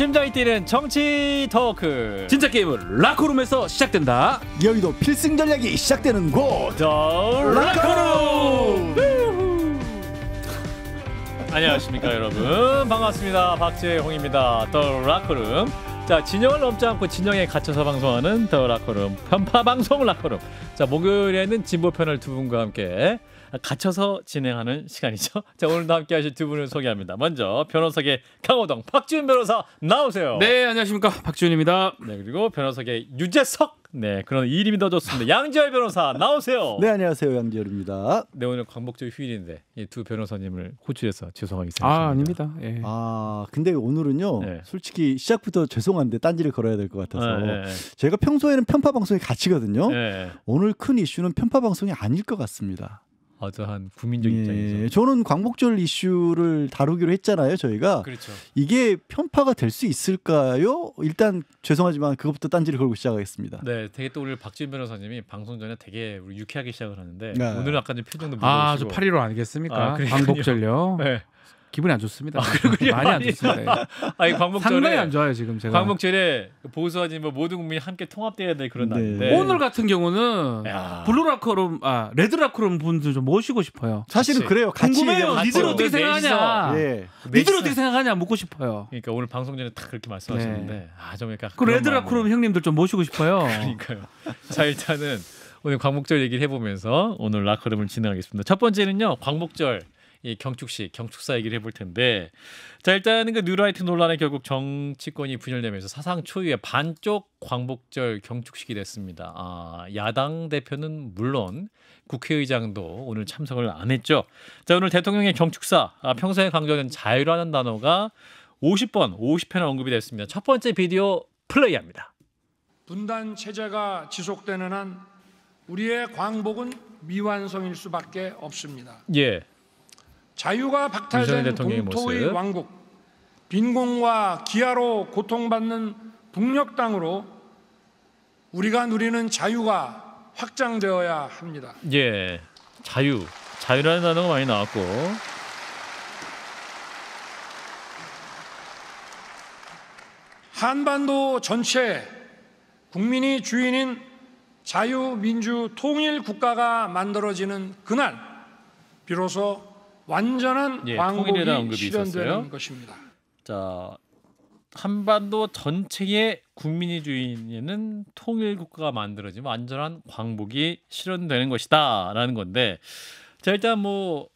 심장이 뛰는 정치 토크 진짜 게임은 라커룸에서 시작된다 여의도 필승 전략이 시작되는 곳더 라커룸 안녕하십니까 여러분 반갑습니다 박재홍입니다 더 라커룸 자 진영을 넘지 않고 진영에 갇혀서 방송하는 더 라커룸 편파 방송 라커룸 자 목요일에는 진보편을 두 분과 함께 갇혀서 진행하는 시간이죠. 자 오늘도 함께하실 두 분을 소개합니다. 먼저 변호사계 강호동 박지훈 변호사 나오세요. 네 안녕하십니까 박지훈입니다. 네 그리고 변호사계 유재석 네 그런 이름이 더 좋습니다. 양지열 변호사 나오세요. 네 안녕하세요 양지열입니다. 네 오늘 광복절 휴일인데 이 두 변호사님을 호출해서 죄송하게 아, 생각합니다. 아 아닙니다. 예. 아 근데 오늘은요 네. 솔직히 시작부터 죄송한데 딴지를 걸어야 될 것 같아서 네, 네, 네. 제가 평소에는 편파 방송에 갇히거든요. 네. 오늘 큰 이슈는 편파 방송이 아닐 것 같습니다. 어저한 국민적 예, 입장에서 저는 광복절 이슈를 다루기로 했잖아요 저희가 그렇죠. 이게 편파가 될 수 있을까요? 일단 죄송하지만 그것부터 딴지를 걸고 시작하겠습니다. 네, 되게 또 오늘 박진 변호사님이 방송 전에 되게 유쾌하게 시작을 하는데 네. 오늘 아까 좀 표정도 아저 8.15 아니겠습니까? 아, 광복절요. 네. 기분이 안 좋습니다. 아, 그러군 많이 안 좋습니다. 아니 광복절에 상당히 안 좋아요 지금 제가. 광복절에 그 보수 아니면 뭐 모든 국민이 함께 통합돼야 될 그런 네. 날인데 오늘 같은 경우는 블루라커룸 아 레드라커룸 분들 좀 모시고 싶어요. 사실은 그래요. 같이 궁금해요. 니들 어떻게 생각하냐. 예. 니들 어떻게 생각하냐 묻고 싶어요. 그러니까 오늘 방송 전에 딱 그렇게 말씀하셨는데 네. 아좀 그그 레드라커룸 형님들 좀 모시고 싶어요. 그러니까요. 자 일단은 오늘 광복절 얘기를 해보면서 오늘 라커룸을 진행하겠습니다. 첫 번째는요 광복절. 이 경축 씨, 경축사 얘기를 해볼 텐데 자 일단은 그 뉴라이트 논란에 결국 정치권이 분열되면서 사상 초유의 반쪽 광복절 경축식이 됐습니다. 아, 야당 대표는 물론 국회의장도 오늘 참석을 안 했죠. 자 오늘 대통령의 경축사 아, 평소에 강조된 자유라는 단어가 50번, 50회나 언급이 됐습니다. 첫 번째 비디오 플레이합니다. 분단 체제가 지속되는 한 우리의 광복은 미완성일 수밖에 없습니다. 예. 자유가 박탈된 동토의 모습. 왕국, 빈곤과 기아로 고통받는 북녘 땅으로 우리가 누리는 자유가 확장되어야 합니다. 예, 자유, 자유라는 단어가 많이 나왔고 한반도 전체 국민이 주인인 자유민주 통일 국가가 만들어지는 그날 비로소 완전한 예, 광복이 언급이 실현되는 것입니다. 자 한반도 전체의 국민이 주인에는 통일 국가가 만들어지 완전한 광복이 실현되는 것이다라는 건데 자 일단 뭐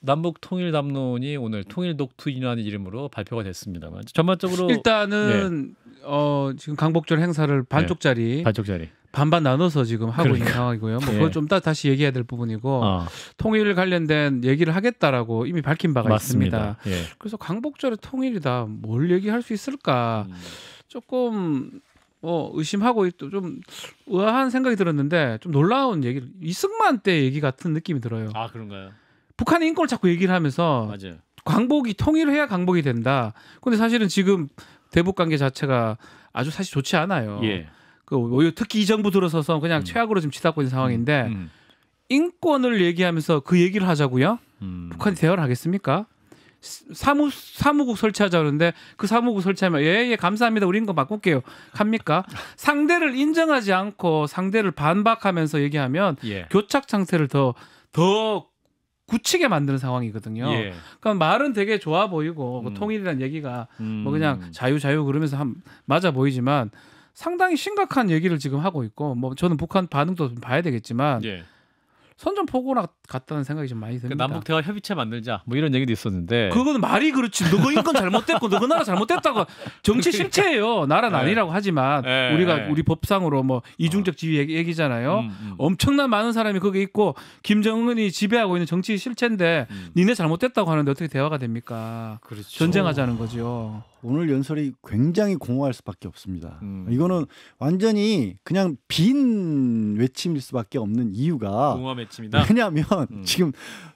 남북 통일 담론이 오늘 통일 독투인이라는 이름으로 발표가 됐습니다만 전반적으로 일단은 네. 어 지금 강복절 행사를 반쪽짜리 네, 반쪽짜리 반반 나눠서 지금 하고 그러니까. 있는 상황이고요. 뭐 예. 그건 좀따 다시 얘기해야 될 부분이고 어. 통일 관련된 얘기를 하겠다라고 이미 밝힌 바가 맞습니다. 있습니다. 예. 그래서 광복절에 통일이다 뭘 얘기할 수 있을까 음. 조금 뭐 의심하고 좀 의아한 생각이 들었는데 좀 놀라운 얘기 이승만 때 얘기 같은 느낌이 들어요. 아 그런가요? 북한의 인권을 자꾸 얘기를 하면서 맞아요. 광복이 통일해야 광복이 된다. 근데 사실은 지금 대북 관계 자체가 아주 사실 좋지 않아요. 예. 그 특히 이 정부 들어서서 그냥 음. 최악으로 지금 치닫고 있는 음. 상황인데 음. 인권을 얘기하면서 그 얘기를 하자고요. 음. 북한이 대화를 하겠습니까? 사무 사무국 설치하자는데 그 사무국 설치하면 예예 예, 감사합니다 우린 거 바꿀게요 합니까 상대를 인정하지 않고 상대를 반박하면서 얘기하면 예. 교착 상태를 더더 더 굳히게 만드는 상황이거든요. 예. 그러 그러니까 말은 되게 좋아 보이고 그 음. 통일이란 얘기가 음. 뭐 그냥 음. 자유 자유 그러면서 한 맞아 보이지만 상당히 심각한 얘기를 지금 하고 있고 뭐 저는 북한 반응도 좀 봐야 되겠지만 예. 선전 포고나 같다는 생각이 좀 많이 듭니다. 그 남북 대화 협의체 만들자 뭐 이런 얘기도 있었는데 그건 말이 그렇지. 너거 인권 잘못됐고 너거 나라 잘못됐다고 정치 그러니까. 실체예요. 나라는 네. 아니라고 하지만 네. 우리가 네. 우리 법상으로 뭐 이중적 어. 지위 얘기, 잖아요 음, 음. 엄청난 많은 사람이 거기 있고 김정은이 지배하고 있는 정치 실체인데 음. 니네 잘못됐다고 하는데 어떻게 대화가 됩니까? 그렇죠. 전쟁하자는 거죠. 오늘 연설이 굉장히 공허할 수밖에 없습니다. 음. 이거는 완전히 그냥 빈 외침일 수밖에 없는 이유가 공허 외침이다. 왜냐하면 음. 지금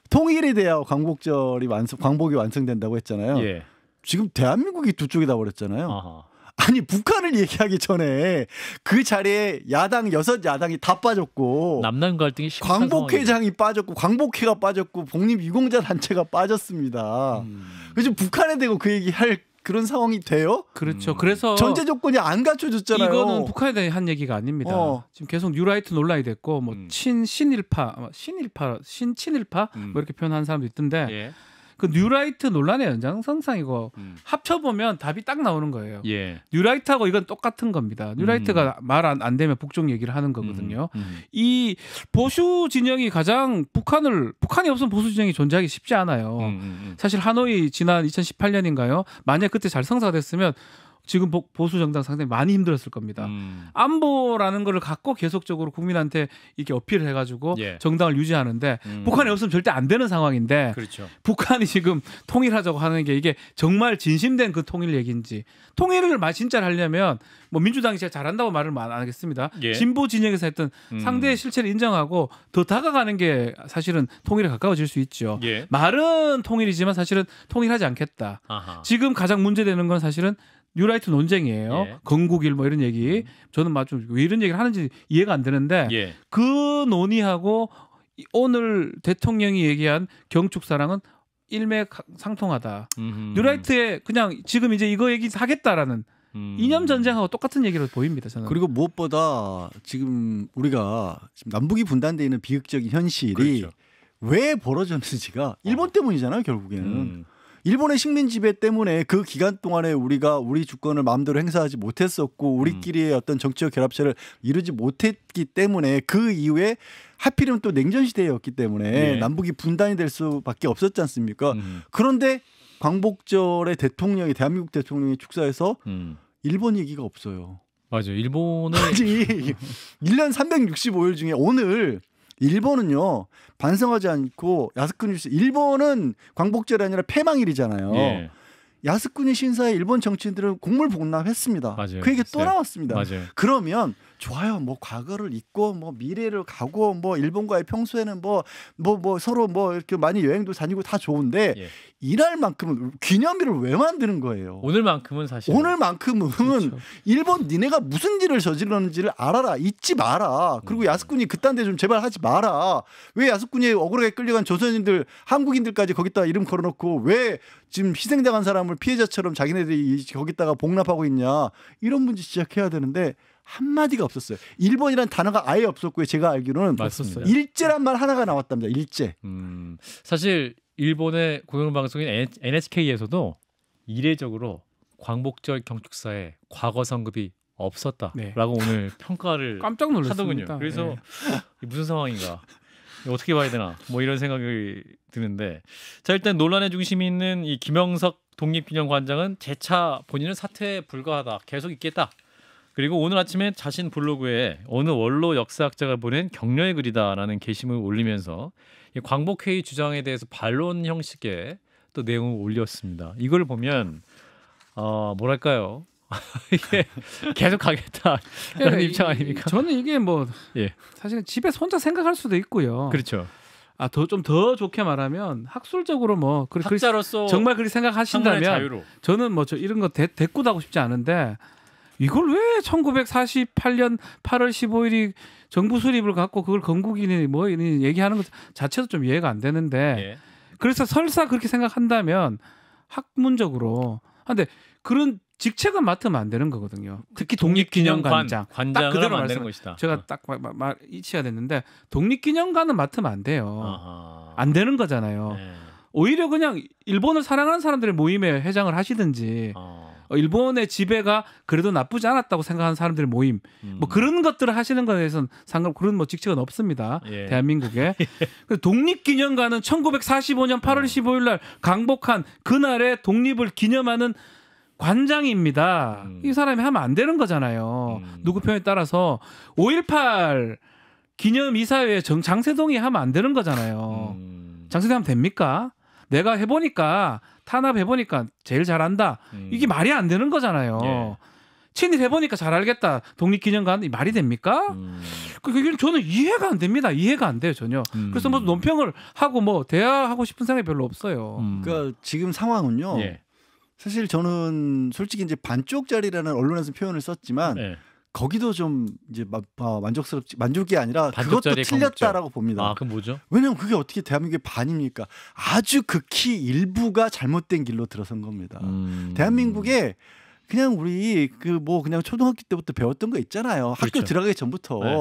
통일에 대하여 광복절이 완성, 광복이 완성된다고 했잖아요. 예. 지금 대한민국이 두 쪽이 다 버렸잖아요. 아하. 아니 북한을 얘기하기 전에 그 자리에 야당 여섯 야당이 다 빠졌고 남남 갈등이 광복회장이 빠졌고 광복회가 빠졌고 복립 유공자 단체가 빠졌습니다. 음. 그래서 북한에 대고 그 얘기할 그런 상황이 돼요? 그렇죠. 음. 그래서 전제 조건이 안 갖춰졌잖아요. 이거는 북한에 대한 한 얘기가 아닙니다. 어. 지금 계속 뉴라이트 논란이 됐고 뭐 음. 친신일파, 뭐 신일파, 신친일파 음. 뭐 이렇게 표현하는 사람도 있던데 예. 그 뉴라이트 논란의 연장선상이고 음. 합쳐보면 답이 딱 나오는 거예요. 예. 뉴라이트하고 이건 똑같은 겁니다. 뉴라이트가 음. 말안 안 되면 북쪽 얘기를 하는 거거든요. 음, 음. 이 보수 진영이 가장 북한을 북한이 없으면 보수 진영이 존재하기 쉽지 않아요. 음, 음, 사실 하노이 지난 2018년인가요? 만약 그때 잘 성사됐으면 지금 보수 정당 상당히 많이 힘들었을 겁니다. 음. 안보라는 걸 갖고 계속적으로 국민한테 이렇게 어필을 해가지고 예. 정당을 유지하는데 음. 북한이 없으면 절대 안 되는 상황인데 그렇죠. 북한이 지금 통일하자고 하는 게 이게 정말 진심된 그 통일 얘기인지 통일을 말 진짜 하려면 뭐 민주당이 제가 잘한다고 말을 안 하겠습니다. 예. 진보 진영에서 했던 음. 상대의 실체를 인정하고 더 다가가는 게 사실은 통일에 가까워질 수 있죠. 예. 말은 통일이지만 사실은 통일하지 않겠다. 아하. 지금 가장 문제되는 건 사실은 뉴라이트 논쟁이에요. 예. 건국일 뭐 이런 얘기. 음. 저는 맞죠. 왜 이런 얘기를 하는지 이해가 안 되는데 예. 그 논의하고 오늘 대통령이 얘기한 경축 사랑은 일맥상통하다. 뉴라이트에 그냥 지금 이제 이거 얘기 하겠다라는 음. 이념 전쟁하고 똑같은 얘기로 보입니다. 저는. 그리고 무엇보다 지금 우리가 지금 남북이 분단돼 있는 비극적인 현실이 그렇죠. 왜 벌어졌는지가 일본 어. 때문이잖아요 결국에는 음. 일본의 식민 지배 때문에 그 기간 동안에 우리가 우리 주권을 마음대로 행사하지 못했었고 우리끼리의 음. 어떤 정치적 결합체를 이루지 못했기 때문에 그 이후에 하필이면 또 냉전 시대였기 때문에 예. 남북이 분단이 될 수밖에 없었지 않습니까? 음. 그런데 광복절에 대통령이 대한민국 대통령이 축사에서 음. 일본 얘기가 없어요. 맞아요. 일본은 아니 1년 365일 중에 오늘 일본은요 반성하지 않고 야스쿠니 일본은 광복절이 아니라 폐망일이잖아요. 예. 야스쿠니 신사에 일본 정치인들은 공물 복납했습니다. 맞아요. 그 얘기 또 나왔습니다. 맞아요. 그러면 좋아요. 뭐 과거를 잊고 뭐 미래를 가고 뭐 일본과의 평소에는 뭐 뭐뭐 뭐뭐 서로 뭐 이렇게 많이 여행도 다니고 다 좋은데 예. 이날만큼은 기념일을 왜 만드는 거예요? 오늘만큼은 사실 오늘만큼은 그렇죠. 일본 니네가 무슨 일을 저질렀는지를 알아라. 잊지 마라. 그리고 음. 야스쿠니 그딴 데 좀 제발 하지 마라. 왜 야스쿠니에 억울하게 끌려간 조선인들 한국인들까지 거기다 이름 걸어놓고 왜 지금 희생당한 사람을 피해자처럼 자기네들이 거기다가 복납하고 있냐 이런 문제 시작해야 되는데 한마디가 없었어요. 일본이란 단어가 아예 없었고요. 제가 알기로는 맞습니다. 일제란 말 하나가 나왔답니다. 일제. 음, 사실 일본의 공영방송인 NHK에서도 이례적으로 광복절 경축사에 과거 성급이 없었다라고 네. 오늘 평가를 깜짝 놀랐습니다. 하더군요. 그래서 네. 무슨 상황인가? 어떻게 봐야 되나? 뭐 이런 생각이 드는데 자 일단 논란의 중심이 있는 이 김영석 독립기념관장은 재차 본인은 사퇴에 불과하다 계속 있겠다 그리고 오늘 아침에 자신 블로그에 어느 원로 역사학자가 보낸 격려의 글이다라는 게시물을 올리면서 광복회의 주장에 대해서 반론 형식의 또 내용을 올렸습니다. 이걸 보면 어, 뭐랄까요? 이게 계속 가겠다라는 예, 입장 아닙니까? 저는 이게 뭐 예. 사실집에 혼자 생각할 수도 있고요. 그렇죠. 아더좀더 좋게 말하면 학술적으로 뭐 그리, 학 정말 그리 생각하신다면 저는 뭐 저 이런 거 대, 대꾸다고 싶지 않은데 이걸 왜 1948년 8월 15일이 정부 수립을 갖고 그걸 건국이니 뭐이 얘기하는 것 자체도 좀 이해가 안 되는데 예. 그래서 설사 그렇게 생각한다면 학문적으로 아, 근데 그런 직책은 맡으면 안 되는 거거든요. 특히 독립기념관장 딱 그대로 말씀는 것이다. 제가 어. 딱말 이치가 됐는데 독립기념관은 맡으면 안 돼요. 어허. 안 되는 거잖아요. 네. 오히려 그냥 일본을 사랑하는 사람들의 모임에 회장을 하시든지 어. 어, 일본의 지배가 그래도 나쁘지 않았다고 생각하는 사람들의 모임 음. 뭐 그런 것들을 하시는 것에 대해서는 상관 그런 뭐 직책은 없습니다 예. 대한민국에 예. 그 독립기념관은 1945년 8월 15일 날 강복한 그날의 독립을 기념하는 관장입니다. 음. 이 사람이 하면 안 되는 거잖아요. 음. 누구 편에 따라서 5.18 기념 이사회에 정, 장세동이 하면 안 되는 거잖아요. 음. 장세동 하면 됩니까? 내가 해보니까 탄압해보니까 제일 잘한다. 음. 이게 말이 안 되는 거잖아요. 예. 친일해보니까 잘 알겠다. 독립기념관 이 말이 됩니까? 음. 그게 저는 이해가 안 됩니다. 이해가 안 돼요 전혀. 음. 그래서 뭐 논평을 하고 뭐 대화하고 싶은 생각이 별로 없어요. 음. 그러니까 지금 상황은요. 예. 사실 저는 솔직히 이제 반쪽짜리라는 언론에서 표현을 썼지만. 예. 거기도 좀 이제 아, 만족스럽지 만족이 아니라 그것도 틀렸다라고 봅니다. 아, 그럼 뭐죠? 왜냐면 그게 어떻게 대한민국의 반입니까? 아주 극히 일부가 잘못된 길로 들어선 겁니다. 음... 대한민국에 그냥 우리 그 뭐 그냥 초등학교 때부터 배웠던 거 있잖아요. 학교 그렇죠. 들어가기 전부터 네.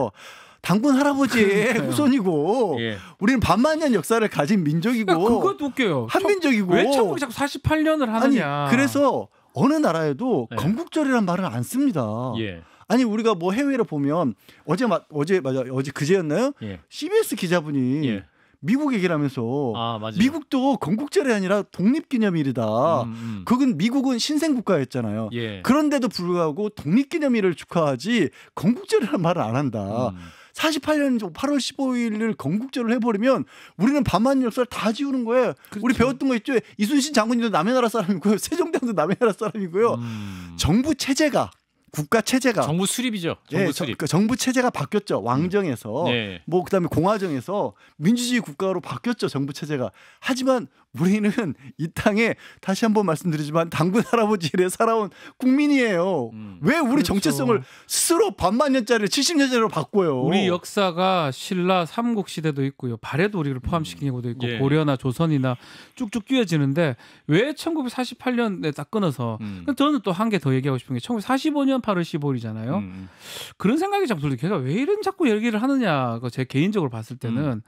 당군 할아버지의 후손이고 예. 우리는 반만년 역사를 가진 민족이고 그것도 웃겨요. 한민족이고 왜 자꾸 48년을 하느냐. 아니, 그래서 어느 나라에도 예. 건국절이란 말을 안 씁니다. 예. 아니 우리가 뭐 해외로 보면 어제 마, 어제 맞아 어제 그제였나요? 예. CBS 기자분이 예. 미국 얘기라면서 아, 미국도 건국절이 아니라 독립기념일이다. 음, 음. 그건 미국은 신생국가였잖아요. 예. 그런데도 불구하고 독립기념일을 축하하지 건국절이라는 말을 안 한다. 음. 48년 8월 15일을 건국절을 해버리면 우리는 반만 역사를 다 지우는 거예요. 그렇죠. 우리 배웠던 거 있죠. 이순신 장군님도 남의 나라 사람이고요. 세종대왕도 남의 나라 사람이고요. 음. 정부 체제가 국가 체제가 정부 수립이죠. 정부 예, 수립. 정, 그 정부 체제가 바뀌었죠. 왕정에서 음. 네. 뭐 그다음에 공화정에서 민주주의 국가로 바뀌었죠. 정부 체제가. 하지만 우리는 이 땅에 다시 한 번 말씀드리지만 당군 할아버지를 살아온 국민이에요. 음, 왜 우리 그렇죠. 정체성을 스스로 반만 년짜리를 70년짜리로 바꿔요? 우리 역사가 신라 삼국 시대도 있고요. 발해도 우리를 포함시키것도 있고 음, 예. 고려나 조선이나 쭉쭉 뛰어지는데 왜 1948년에 딱 끊어서 음. 저는 또 한 개 더 얘기하고 싶은 게 1945년 8월 15일이잖아요. 음, 음. 그런 생각이 자꾸 들고 걔가 왜 이런 자꾸 얘기를 하느냐 제 개인적으로 봤을 때는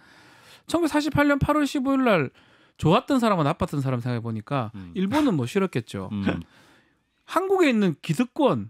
1948년 8월 15일 날 좋았던 사람과 나빴던 사람 생각해 보니까 음. 일본은 뭐 싫었겠죠. 음. 한국에 있는 기득권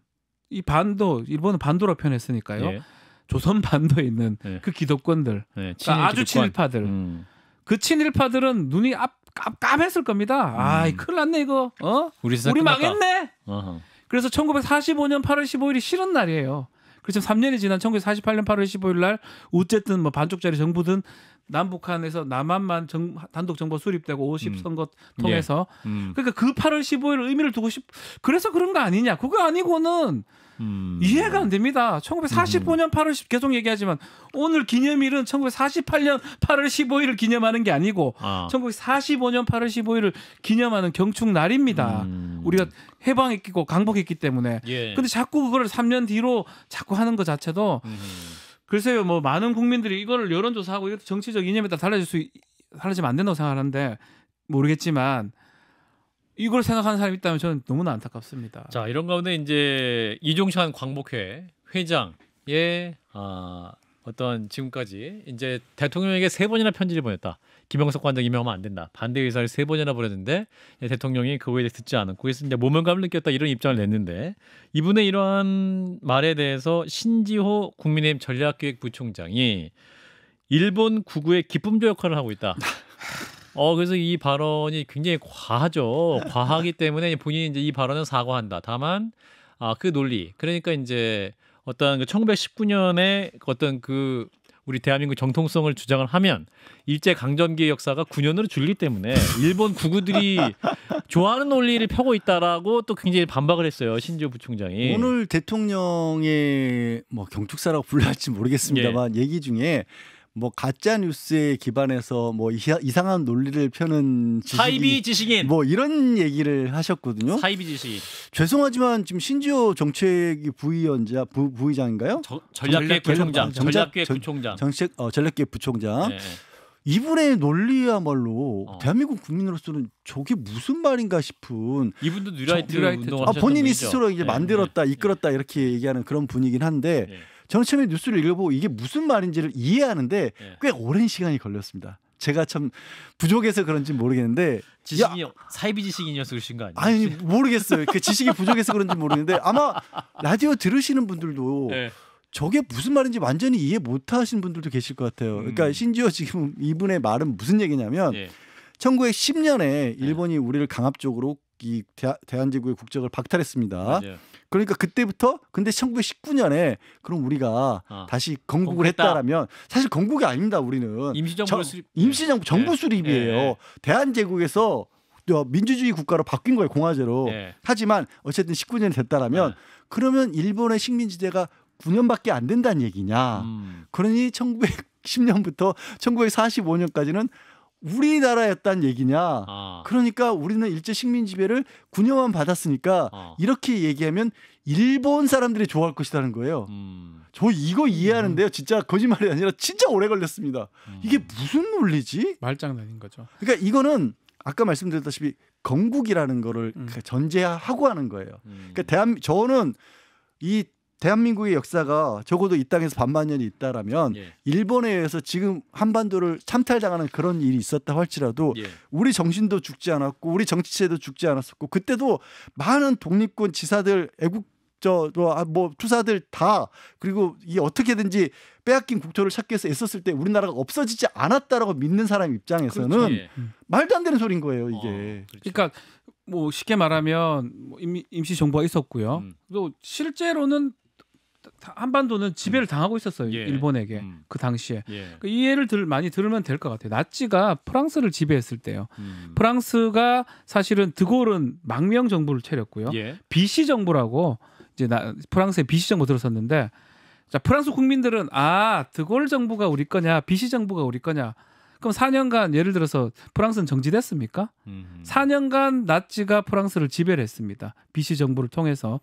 이 반도 일본은 반도라 표현했으니까요. 예. 조선 반도에 있는 예. 그 기득권들, 예. 친일 그러니까 아주 기득권. 친일파들, 음. 그 친일파들은 눈이 앞 깜깜했을 겁니다. 음. 아, 이 큰일 났네 이거. 어? 우리, 우리 망했네. 어허. 그래서 1945년 8월 15일이 싫은 날이에요. 그렇지 3년이 지난 1948년 8월 15일 날 어쨌든 뭐 반쪽짜리 정부든 남북한에서 남한만 정, 단독 정보 수립되고 50 음. 선거 음. 통해서 예. 음. 그러니까 그 8월 15일 의미를 두고 싶 그래서 그런 거 아니냐 그거 아니고는 음. 이해가 안 됩니다. 1945년 8월 10 계속 얘기하지만 오늘 기념일은 1948년 8월 15일을 기념하는 게 아니고 아. 1945년 8월 15일을 기념하는 경축 날입니다. 음. 우리가 해방했고 강복했기 때문에. 예. 근데 자꾸 그걸 3년 뒤로 자꾸 하는 것 자체도 음. 글쎄요, 뭐 많은 국민들이 이거를 여론조사하고 이것도 정치적 이념에 따라 달라질 수 달라지면 안 된다고 생각하는데 모르겠지만 이걸 생각하는 사람이 있다면 저는 너무나 안타깝습니다. 자 이런 가운데 이제 이종찬 광복회 회장의 아, 어떤 지금까지 이제 대통령에게 세 번이나 편지를 보냈다. 김영석 관장 임명하면 안 된다. 반대 의사를 세 번이나 보냈는데 대통령이 그거에 대해 듣지 않았고 그래서 이제 모멸감을 느꼈다 이런 입장을 냈는데 이분의 이러한 말에 대해서 신지호 국민의힘 전략기획부총장이 일본 구구의 기쁨조 역할을 하고 있다. 어 그래서 이 발언이 굉장히 과하죠. 과하기 때문에 본인이 이제 이 발언은 사과한다. 다만 아 그 논리 그러니까 이제 어떤 그 1919년에 어떤 그 우리 대한민국 정통성을 주장을 하면 일제 강점기의 역사가 9년으로 줄기 때문에 일본 구구들이 좋아하는 논리를 펴고 있다라고 또 굉장히 반박을 했어요 신조 부총장이 오늘 대통령의 뭐 경축사라고 불러야 할지 모르겠습니다만 예. 얘기 중에 뭐 가짜 뉴스에 기반해서 뭐 이상한 논리를 펴는 사이비 지식인 뭐 이런 얘기를 하셨거든요. 사이비 지식인. 죄송하지만 지금 신지호 정책위 부위원자 부, 부의장인가요? 저, 전략기 부총장, 전략기 부총장, 정책 어, 전략기 부총장. 네, 네. 이분의 논리야말로 어. 대한민국 국민으로서는 저게 무슨 말인가 싶은 이분도 뉴라이트 운동 아, 본인이 스스로 이제 네, 만들었다, 네. 이끌었다 이렇게 얘기하는 그런 분이긴 한데. 네. 저는 처음에 뉴스를 읽어보고 이게 무슨 말인지를 이해하는데 예. 꽤 오랜 시간이 걸렸습니다. 제가 참 부족해서 그런지 모르겠는데 지식이 야, 사이비 지식인이어서 그러신 거 아니에요? 아니 모르겠어요. 그 지식이 부족해서 그런지 모르는데 아마 라디오 들으시는 분들도 네. 저게 무슨 말인지 완전히 이해 못 하신 분들도 계실 것 같아요. 음. 그러니까 심지어 지금 이분의 말은 무슨 얘기냐면 네. 예. 1910년에 일본이 우리를 강압적으로 이 대, 대한제국의 국적을 박탈했습니다. 맞아요. 그러니까 그때부터 근데 1919년에 그럼 우리가 어. 다시 건국을 건국했다. 했다라면 사실 건국이 아닙니다. 우리는 임시정부 수립 임시정부 네. 정부 수립이에요. 네. 대한제국에서 민주주의 국가로 바뀐 거예요 공화제로. 네. 하지만 어쨌든 19년이 됐다라면 네. 그러면 일본의 식민지대가 9년밖에 안 된다는 얘기냐. 음. 그러니 1910년부터 1945년까지는 우리나라였단 얘기냐. 아. 그러니까 우리는 일제 식민 지배를 9년만 받았으니까 아. 이렇게 얘기하면 일본 사람들이 좋아할 것이라는 거예요. 음. 저 이거 이해하는데요. 진짜 거짓말이 아니라 진짜 오래 걸렸습니다. 음. 이게 무슨 논리지? 말장난인 거죠. 그러니까 이거는 아까 말씀드렸다시피 건국이라는 거를 음. 그러니까 전제하고 하는 거예요. 음. 그러니까 대한 저는 이 대한민국의 역사가 적어도 이 땅에서 반만 년이 있다라면 예. 일본에 의해서 지금 한반도를 참탈당하는 그런 일이 있었다 할지라도 예. 우리 정신도 죽지 않았고 우리 정치체도 죽지 않았었고 그때도 많은 독립군 지사들 애국 저뭐 아, 뭐 투사들 다 그리고 이 어떻게든지 빼앗긴 국토를 찾기 위해서 애썼을 때 우리나라가 없어지지 않았다라고 믿는 사람 입장에서는 그렇죠, 예. 말도 안 되는 소린 거예요 이게. 어, 그렇죠. 그러니까 뭐 쉽게 말하면 뭐 임, 시 정부가 있었고요. 음. 또 실제로는 한반도는 지배를 음. 당하고 있었어요 예. 일본에게 음. 그 당시에 예. 그 그러니까 이해를 들, 많이 들으면 될 것 같아요 나치가 프랑스를 지배했을 때요 음. 프랑스가 사실은 드골은 망명 정부를 차렸고요 비시 예. 정부라고 이제 나, 프랑스의 비시 정부 들었었는데 자 프랑스 국민들은 아 드골 정부가 우리 거냐 비시 정부가 우리 거냐 그럼 4년간 예를 들어서 프랑스는 정지됐습니까? 음. 4년간 나치가 프랑스를 지배를 했습니다. 비시 정부를 통해서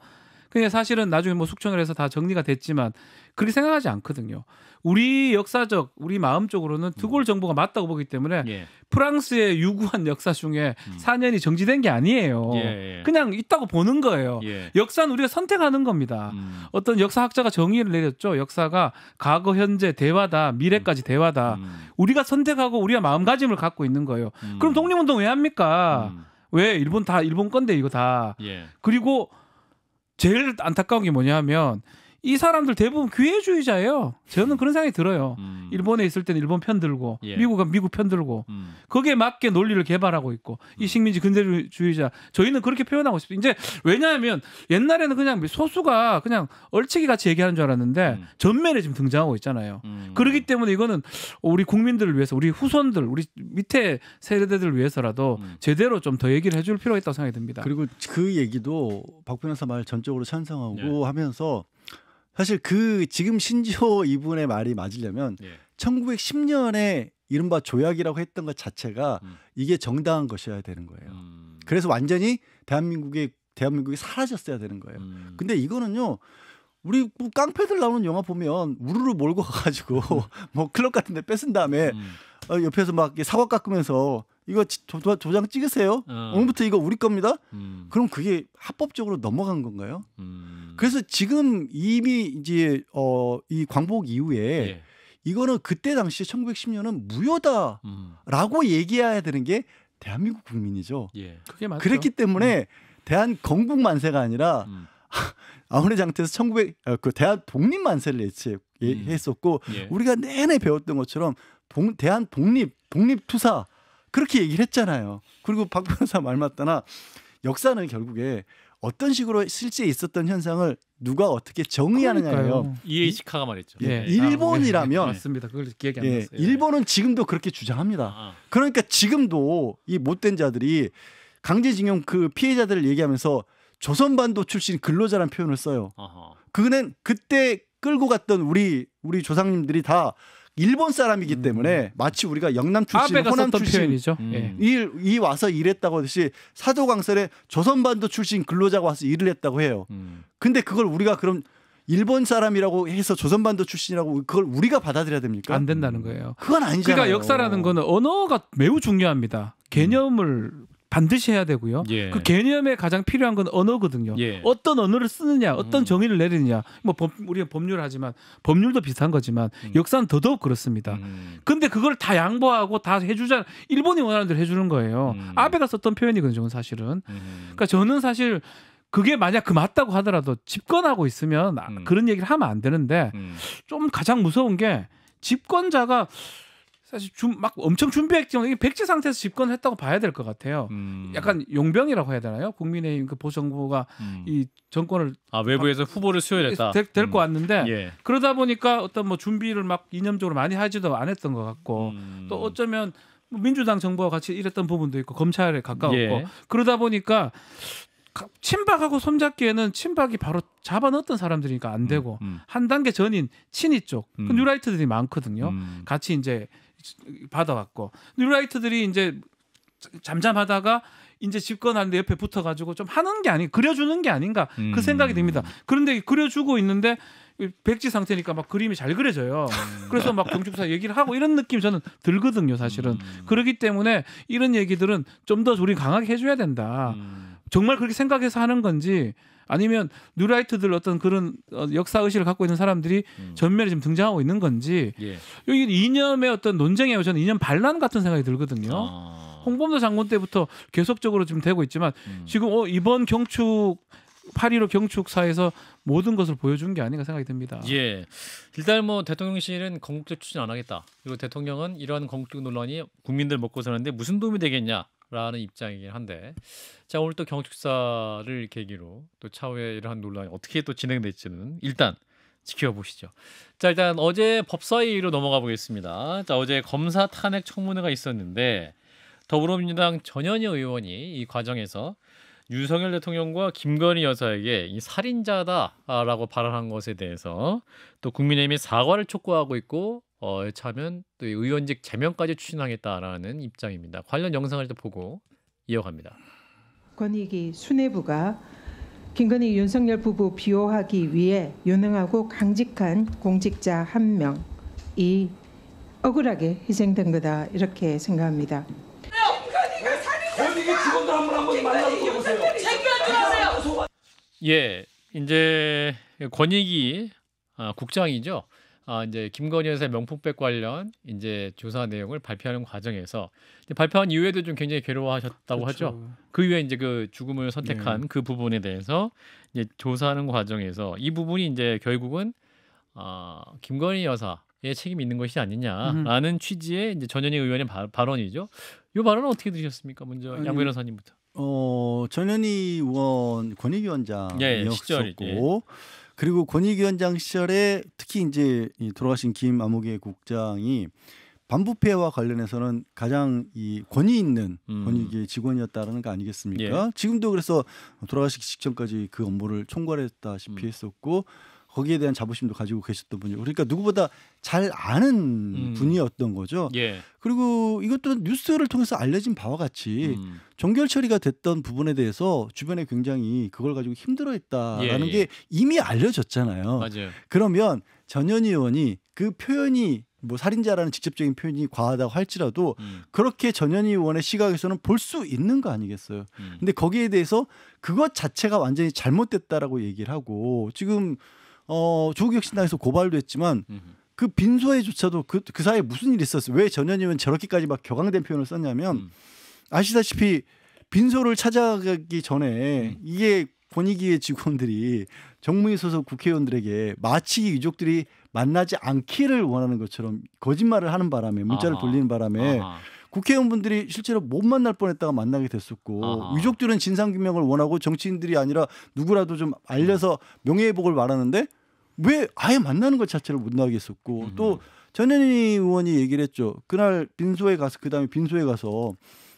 근데 사실은 나중에 뭐 숙청을 해서 다 정리가 됐지만 그렇게 생각하지 않거든요. 우리 역사적 우리 마음 쪽으로는 드골 음. 정부가 맞다고 보기 때문에 예. 프랑스의 유구한 역사 중에 음. 4년이 정지된 게 아니에요. 예, 예. 그냥 있다고 보는 거예요. 예. 역사는 우리가 선택하는 겁니다. 음. 어떤 역사학자가 정의를 내렸죠. 역사가 과거, 현재 대화다, 미래까지 음. 대화다. 음. 우리가 선택하고 우리가 마음가짐을 갖고 있는 거예요. 음. 그럼 독립운동 왜 합니까? 왜 일본 다 일본 건데 이거 다. 예. 그리고 제일 안타까운 게 뭐냐면 이 사람들 대부분 귀회주의자예요 저는 그런 생각이 들어요. 음. 일본에 있을 때는 일본 편 들고 예. 미국은 미국 편 들고 음. 거기에 맞게 논리를 개발하고 있고 이 음. 식민지 근대주의자 저희는 그렇게 표현하고 싶습니다. 이제 왜냐하면 옛날에는 그냥 소수가 그냥 얼치기 같이 얘기하는 줄 알았는데 음. 전면에 지금 등장하고 있잖아요. 음. 그러기 때문에 이거는 우리 국민들을 위해서 우리 후손들 우리 밑에 세대들을 위해서라도 음. 제대로 좀 더 얘기를 해줄 필요가 있다고 생각이 듭니다. 그리고 그 얘기도 박 변호사 말 전적으로 찬성하고 예. 하면서 사실 그 지금 신지호 이분의 말이 맞으려면 예. 1910년에 이른바 조약이라고 했던 것 자체가 음. 이게 정당한 것이어야 되는 거예요. 음. 그래서 완전히 대한민국의 대한민국이 사라졌어야 되는 거예요. 음. 근데 이거는요. 우리 뭐 깡패들 나오는 영화 보면 우르르 몰고 가가지고 음. 뭐 클럽 같은 데 뺏은 다음에 음. 어, 옆에서 막 사과 깎으면서 이거 도, 장 찍으세요. 어. 오늘부터 이거 우리 겁니다. 음. 그럼 그게 합법적으로 넘어간 건가요? 음. 그래서 지금 이미 이제 어, 이 광복 이후에 예. 이거는 그때 당시 1910년은 무효다라고 음. 얘기해야 되는 게 대한민국 국민이죠. 예. 그게 맞죠. 그랬기 때문에 음. 대한 건국 만세가 아니라 아우의 장태에서 1900, 그 대한 독립 만세를 예치, 예, 음. 했었고 예. 우리가 내내 배웠던 것처럼 동, 대한 독립 독립투사 그렇게 얘기를 했잖아요. 그리고 박 변호사 말 맞다나 역사는 결국에 어떤 식으로 실제 있었던 현상을 누가 어떻게 정의하느냐예요. 이에이시카가 말했죠. 예, 예. 아, 일본이라면 예. 맞습니다. 그걸 기억이 안 났어요. 예. 일본은 지금도 그렇게 주장합니다. 아. 그러니까 지금도 이 못된 자들이 강제징용 그 피해자들을 얘기하면서 조선반도 출신 근로자란 표현을 써요. 아하. 그는 그때 끌고 갔던 우리 우리 조상님들이 다 일본 사람이기 음. 때문에 마치 우리가 영남 출신, 호남 출신 음. 일, 예. 이 와서 일했다고 하듯이 사도광설에 조선반도 출신 근로자가 와서 일을 했다고 해요. 음. 근데 그걸 우리가 그럼 일본 사람이라고 해서 조선반도 출신이라고 그걸 우리가 받아들여야 됩니까? 안 된다는 거예요. 그건 아니잖아요. 그러니까 역사라는 거는 언어가 매우 중요합니다. 개념을 음. 반드시 해야 되고요. 예. 그 개념에 가장 필요한 건 언어거든요. 예. 어떤 언어를 쓰느냐, 어떤 음. 정의를 내리느냐. 뭐 우리가 법률 하지만 법률도 비슷한 거지만 음. 역사는 더더욱 그렇습니다. 음. 근데 그걸 다 양보하고 다 해주자. 일본이 원하는 대로 해주는 거예요. 아베가 음. 썼던 표현이거든요. 저는 사실은. 음. 그러니까 저는 사실 그게 만약 그 맞다고 하더라도 집권하고 있으면 음. 그런 얘기를 하면 안 되는데 좀 가장 무서운 게 집권자가 사실 좀막 엄청 준비했지만 이게 백지 상태에서 집권했다고 을 봐야 될 것 같아요. 음. 약간 용병이라고 해야 되나요? 국민의힘 그 보정부가 음. 이 정권을 아 외부에서 바, 후보를 수혈했다. 데, 데 음. 왔는데 예. 그러다 보니까 어떤 뭐 준비를 막 이념적으로 많이 하지도 않았던 것 같고 음. 또 어쩌면 뭐 민주당 정부와 같이 일했던 부분도 있고 검찰에 가까웠고 예. 그러다 보니까 친박하고 손잡기에는 친박이 바로 잡아넣었던 사람들이니까 안 음. 되고 음, 음. 한 단계 전인 친이 쪽 그 음. 그 뉴라이트들이 많거든요. 음. 같이 이제 받아왔고 뉴라이트들이 이제 잠잠하다가 이제 집권하는데 옆에 붙어가지고 좀 하는 게아닌 그려주는 게 아닌가 그 음. 그 생각이 듭니다. 그런데 그려주고 있는데 백지 상태니까 막 그림이 잘 그려져요. 음. 그래서 막 경축사 얘기를 하고 이런 느낌 저는 들거든요, 사실은. 음. 그러기 때문에 이런 얘기들은 좀더 우리 강하게 해줘야 된다. 음. 정말 그렇게 생각해서 하는 건지 아니면 뉴라이트들 어떤 그런 어, 역사 의식을 갖고 있는 사람들이 음. 전면에 지금 등장하고 있는 건지 예. 여 이념의 어떤 논쟁이에요. 저는 이념 반란 같은 생각이 들거든요. 아. 홍범도 장군 때부터 계속적으로 지금 되고 있지만 음. 지금 어, 이번 경축 8 1로 경축사에서 모든 것을 보여준 게 아닌가 생각이 듭니다. 예. 일단 뭐 대통령실은 건국제 추진 안 하겠다. 그리고 대통령은 이러한 건국적 논란이 국민들 먹고 사는데 무슨 도움이 되겠냐. 라는 입장이긴 한데 자 오늘 또 경축사를 계기로 또 차후에 이러한 논란이 어떻게 또 진행될지는 일단 지켜보시죠. 자 일단 어제 법사위로 넘어가 보겠습니다. 자 어제 검사 탄핵 청문회가 있었는데 더불어민주당 전현희 의원이 이 과정에서 윤석열 대통령과 김건희 여사에게 이 살인자다라고 발언한 것에 대해서 또 국민의힘이 사과를 촉구하고 있고 어, 차면 또 의원직 제명까지 추진하겠다라는 입장입니다. 관련 영상을 또 보고 이어갑니다. 권익위 수뇌부가 김건희 윤석열 부부 비호하기 위해 유능하고 강직한 공직자 한 명이 억울하게 희생된 거다 이렇게 생각합니다. 권익위 직원들 한번 한번 만나고 보세요. 예, 이제 권익위 아, 국장이죠. 아, 이제 김건희 여사의 명품백 관련 이제 조사 내용을 발표하는 과정에서 발표한 이후에도 좀 굉장히 괴로워하셨다고 그렇죠. 하죠. 그 이후에 이제 그 죽음을 선택한 네. 그 부분에 대해서 이제 조사하는 과정에서 이 부분이 이제 결국은 아, 김건희 여사의 책임이 있는 것이 아니냐라는 음. 취지의 이제 전현희 의원의 바, 발언이죠. 이 발언은 어떻게 들으셨습니까? 먼저 양 변호사님부터. 어 전현희 의원 권익위원장이었었고 예, 예 그리고 권익위원장 시절에 특히 이제 돌아가신 김아무개 국장이 반부패와 관련해서는 가장 이 권위 있는 음. 권익위의 직원이었다라는 거 아니겠습니까? 예. 지금도 그래서 돌아가시기 직전까지 그 업무를 총괄했다시피 음. 했었고 거기에 대한 자부심도 가지고 계셨던 분이고 그러니까 누구보다 잘 아는 음. 분이었던 거죠. 예. 그리고 이것도 뉴스를 통해서 알려진 바와 같이 음. 종결 처리가 됐던 부분에 대해서 주변에 굉장히 그걸 가지고 힘들어했다라는 예. 예. 게 이미 알려졌잖아요. 맞아요. 그러면 전현 의원이 그 표현이 뭐 살인자라는 직접적인 표현이 과하다고 할지라도 음. 그렇게 전현희 의원의 시각에서는 볼 수 있는 거 아니겠어요. 음. 근데 거기에 대해서 그것 자체가 완전히 잘못됐다라고 얘기를 하고 지금 어, 조국혁신당에서 고발도 했지만 그 빈소에조차도 그, 그 사이에 무슨 일이 있었어요. 왜 전현임은 저렇게까지 막 격앙된 표현을 썼냐면 음. 아시다시피 빈소를 찾아가기 전에 음. 이게 권익위의 직원들이 정무위 소속 국회의원들에게 마치 유족들이 만나지 않기를 원하는 것처럼 거짓말을 하는 바람에 문자를 아하. 돌리는 바람에 아하. 국회의원분들이 실제로 못 만날 뻔했다가 만나게 됐었고 아하. 유족들은 진상규명을 원하고 정치인들이 아니라 누구라도 좀 알려서 명예회복을 말하는데 왜 아예 만나는 것 자체를 못 나겠었고 음. 또 전현희 의원이 얘기를 했죠. 그날 빈소에 가서 그다음에 빈소에 가서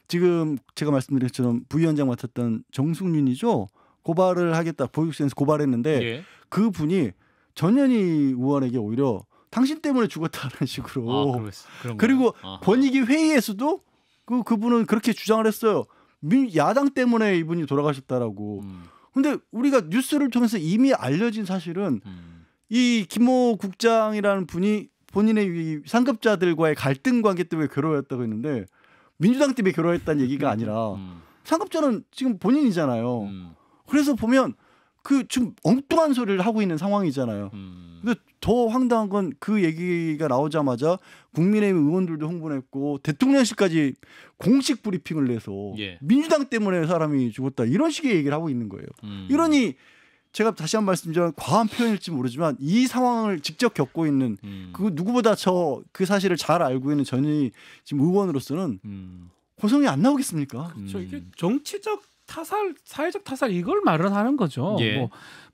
지금 제가 말씀드린 것처럼 부위원장 맡았던 정승윤이죠. 고발을 하겠다 보육센에서 고발했는데 예. 그 분이 전현희 의원에게 오히려 당신 때문에 죽었다는 식으로. 아, 그리고 아하. 번익이 회의에서도 그 그분은 그렇게 주장을 했어요. 민, 야당 때문에 이분이 돌아가셨다라고. 음. 근데 우리가 뉴스를 통해서 이미 알려진 사실은 음. 이 김호 국장이라는 분이 본인의 이 상급자들과의 갈등 관계 때문에 괴로웠다고 했는데 민주당 때문에 괴로웠다는 얘기가 아니라 음. 상급자는 지금 본인이잖아요. 음. 그래서 보면 그 지금 엉뚱한 소리를 하고 있는 상황이잖아요. 음. 근데 더 황당한 건 그 얘기가 나오자마자 국민의힘 의원들도 흥분했고 대통령실까지 공식 브리핑을 내서 예. 민주당 때문에 사람이 죽었다 이런 식의 얘기를 하고 있는 거예요. 음. 이러니 제가 다시 한 말씀드리면 과한 표현일지 모르지만 이 상황을 직접 겪고 있는 음. 그 누구보다 저 그 사실을 잘 알고 있는 전이 지금 의원으로서는 음. 고성이 안 나오겠습니까? 그렇죠. 이게 음. 정치적 타살 사회적 타살 이걸 말을 하는 거죠. 뭐, 예. 뭐,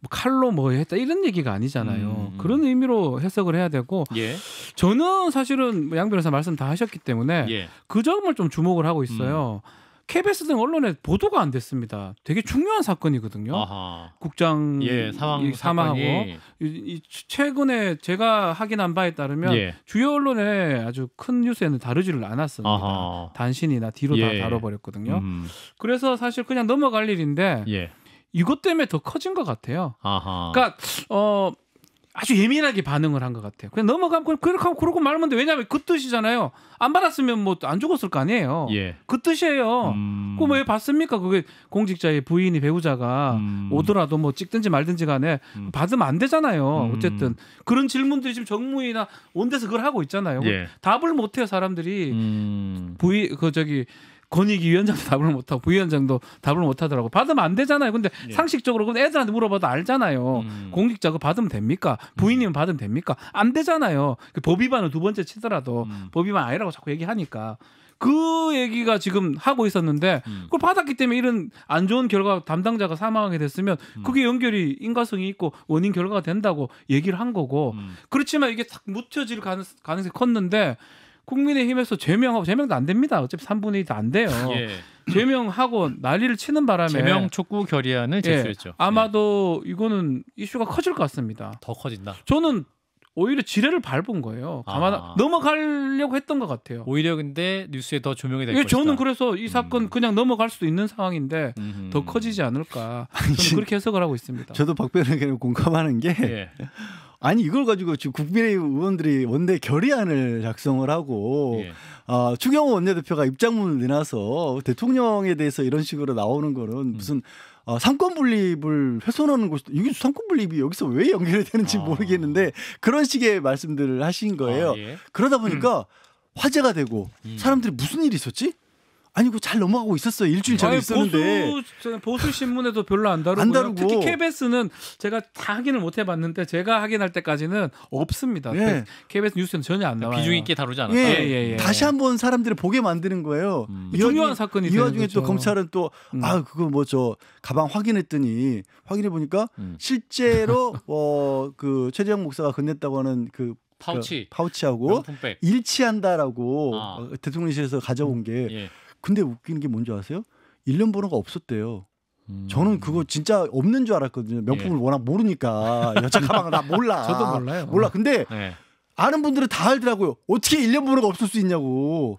뭐, 칼로 뭐 했다 이런 얘기가 아니잖아요. 음, 음. 그런 의미로 해석을 해야 되고 예. 저는 사실은 양 변호사 말씀 다 하셨기 때문에 예. 그 점을 좀 주목을 하고 있어요. 음. KBS 등 언론에 보도가 안 됐습니다. 되게 중요한 사건이거든요. 아하. 국장 예, 사망, 사망하고 이, 이, 최근에 제가 확인한 바에 따르면 예. 주요 언론에 아주 큰 뉴스에는 다루지를 않았습니다. 아하. 단신이나 뒤로 예. 다 다뤄버렸거든요. 음. 그래서 사실 그냥 넘어갈 일인데 예. 이것 때문에 더 커진 것 같아요. 아하. 그러니까 어. 아주 예민하게 반응을 한 것 같아요. 그냥 넘어가면 그렇게 하고 그러고 말면 돼. 왜냐하면 그 뜻이잖아요. 안 받았으면 뭐 안 죽었을 거 아니에요. 예. 그 뜻이에요. 음... 그왜 봤습니까 그게 공직자의 부인이 배우자가 음... 오더라도 뭐 찍든지 말든지 간에 음... 받으면 안 되잖아요. 음. 어쨌든 그런 질문들이 지금 정무위나 온 데서 그걸 하고 있잖아요. 예. 답을 못해요 사람들이 음. 부인 그 저기 권익위원장도 위 답을 못하고 부위원장도 답을 못하더라고. 받으면 안 되잖아요. 근데 예. 상식적으로 그 애들한테 물어봐도 알잖아요. 음. 공직자 그 받으면 됩니까? 음. 부인이면 받으면 됩니까? 안 되잖아요. 그 법 위반을 두 번째 치더라도 음. 법 위반 아니라고 자꾸 얘기하니까. 그 얘기가 지금 하고 있었는데 음. 그걸 받았기 때문에 이런 안 좋은 결과 담당자가 사망하게 됐으면 음. 그게 연결이 인과성이 있고 원인 결과가 된다고 얘기를 한 거고 음. 그렇지만 이게 탁 묻혀질 가능, 가능성이 컸는데 국민의힘에서 제명하고 제명도 안 됩니다. 어차피 3분의 1도 안 돼요. 예. 제명하고 난리를 치는 바람에 제명 촉구 결의안을 예, 제출했죠. 예, 아마도 예. 이거는 이슈가 커질 것 같습니다. 더 커진다. 저는 오히려 지뢰를 밟은 거예요. 가만 아. 넘어가려고 했던 것 같아요. 오히려 근데 뉴스에 더 조명이 될 예, 것이다. 저는 그래서 이 사건 음. 그냥 넘어갈 수도 있는 상황인데 음. 더 커지지 않을까 저는 그렇게 해석을 하고 있습니다. 저도 박변호사님 공감하는 게. 예. 아니 이걸 가지고 지금 국민의힘 의원들이 원내 결의안을 작성을 하고 예. 아, 추경호 원내대표가 입장문을 내놔서 대통령에 대해서 이런 식으로 나오는 거는 음. 무슨 음. 어, 상권 분립을 훼손하는 것이 이게 상권 분립이 여기서 왜 연결이 되는지 아. 모르겠는데 그런 식의 말씀들을 하신 거예요. 아, 예. 그러다 보니까 음. 화제가 되고 음. 사람들이 무슨 일이 있었지? 아니고 잘 넘어가고 있었어요. 일주일 전에 아니, 있었는데. 보수, 보수 신문에도 별로 안 다루고. 안 다루고. 특히 KBS는 제가 다 확인을 못 해봤는데 제가 확인할 때까지는 없습니다. 네. KBS 그 뉴스는 전혀 안 나와요. 비중 있게 다루지 예. 않았다. 예. 예, 예, 다시 한번 사람들을 보게 만드는 거예요. 음. 이 중요한 사건이 이 와중에 또 검찰은 또 음. 아, 그거 뭐 저 가방 확인했더니 확인해 보니까 음. 실제로 어, 그 최재형 목사가 건넸다고 하는 그 파우치 그 파우치하고 명품백. 일치한다라고 아. 대통령실에서 가져온 음. 게 예. 근데 웃기는 게 뭔지 아세요? 1년 번호가 없었대요. 음. 저는 그거 진짜 없는 줄 알았거든요. 명품을 예. 워낙 모르니까 여자 가방을 나 몰라. 저도 몰라요. 몰라. 근데 네. 아는 분들은 다 알더라고요. 어떻게 1년 번호가 없을 수 있냐고.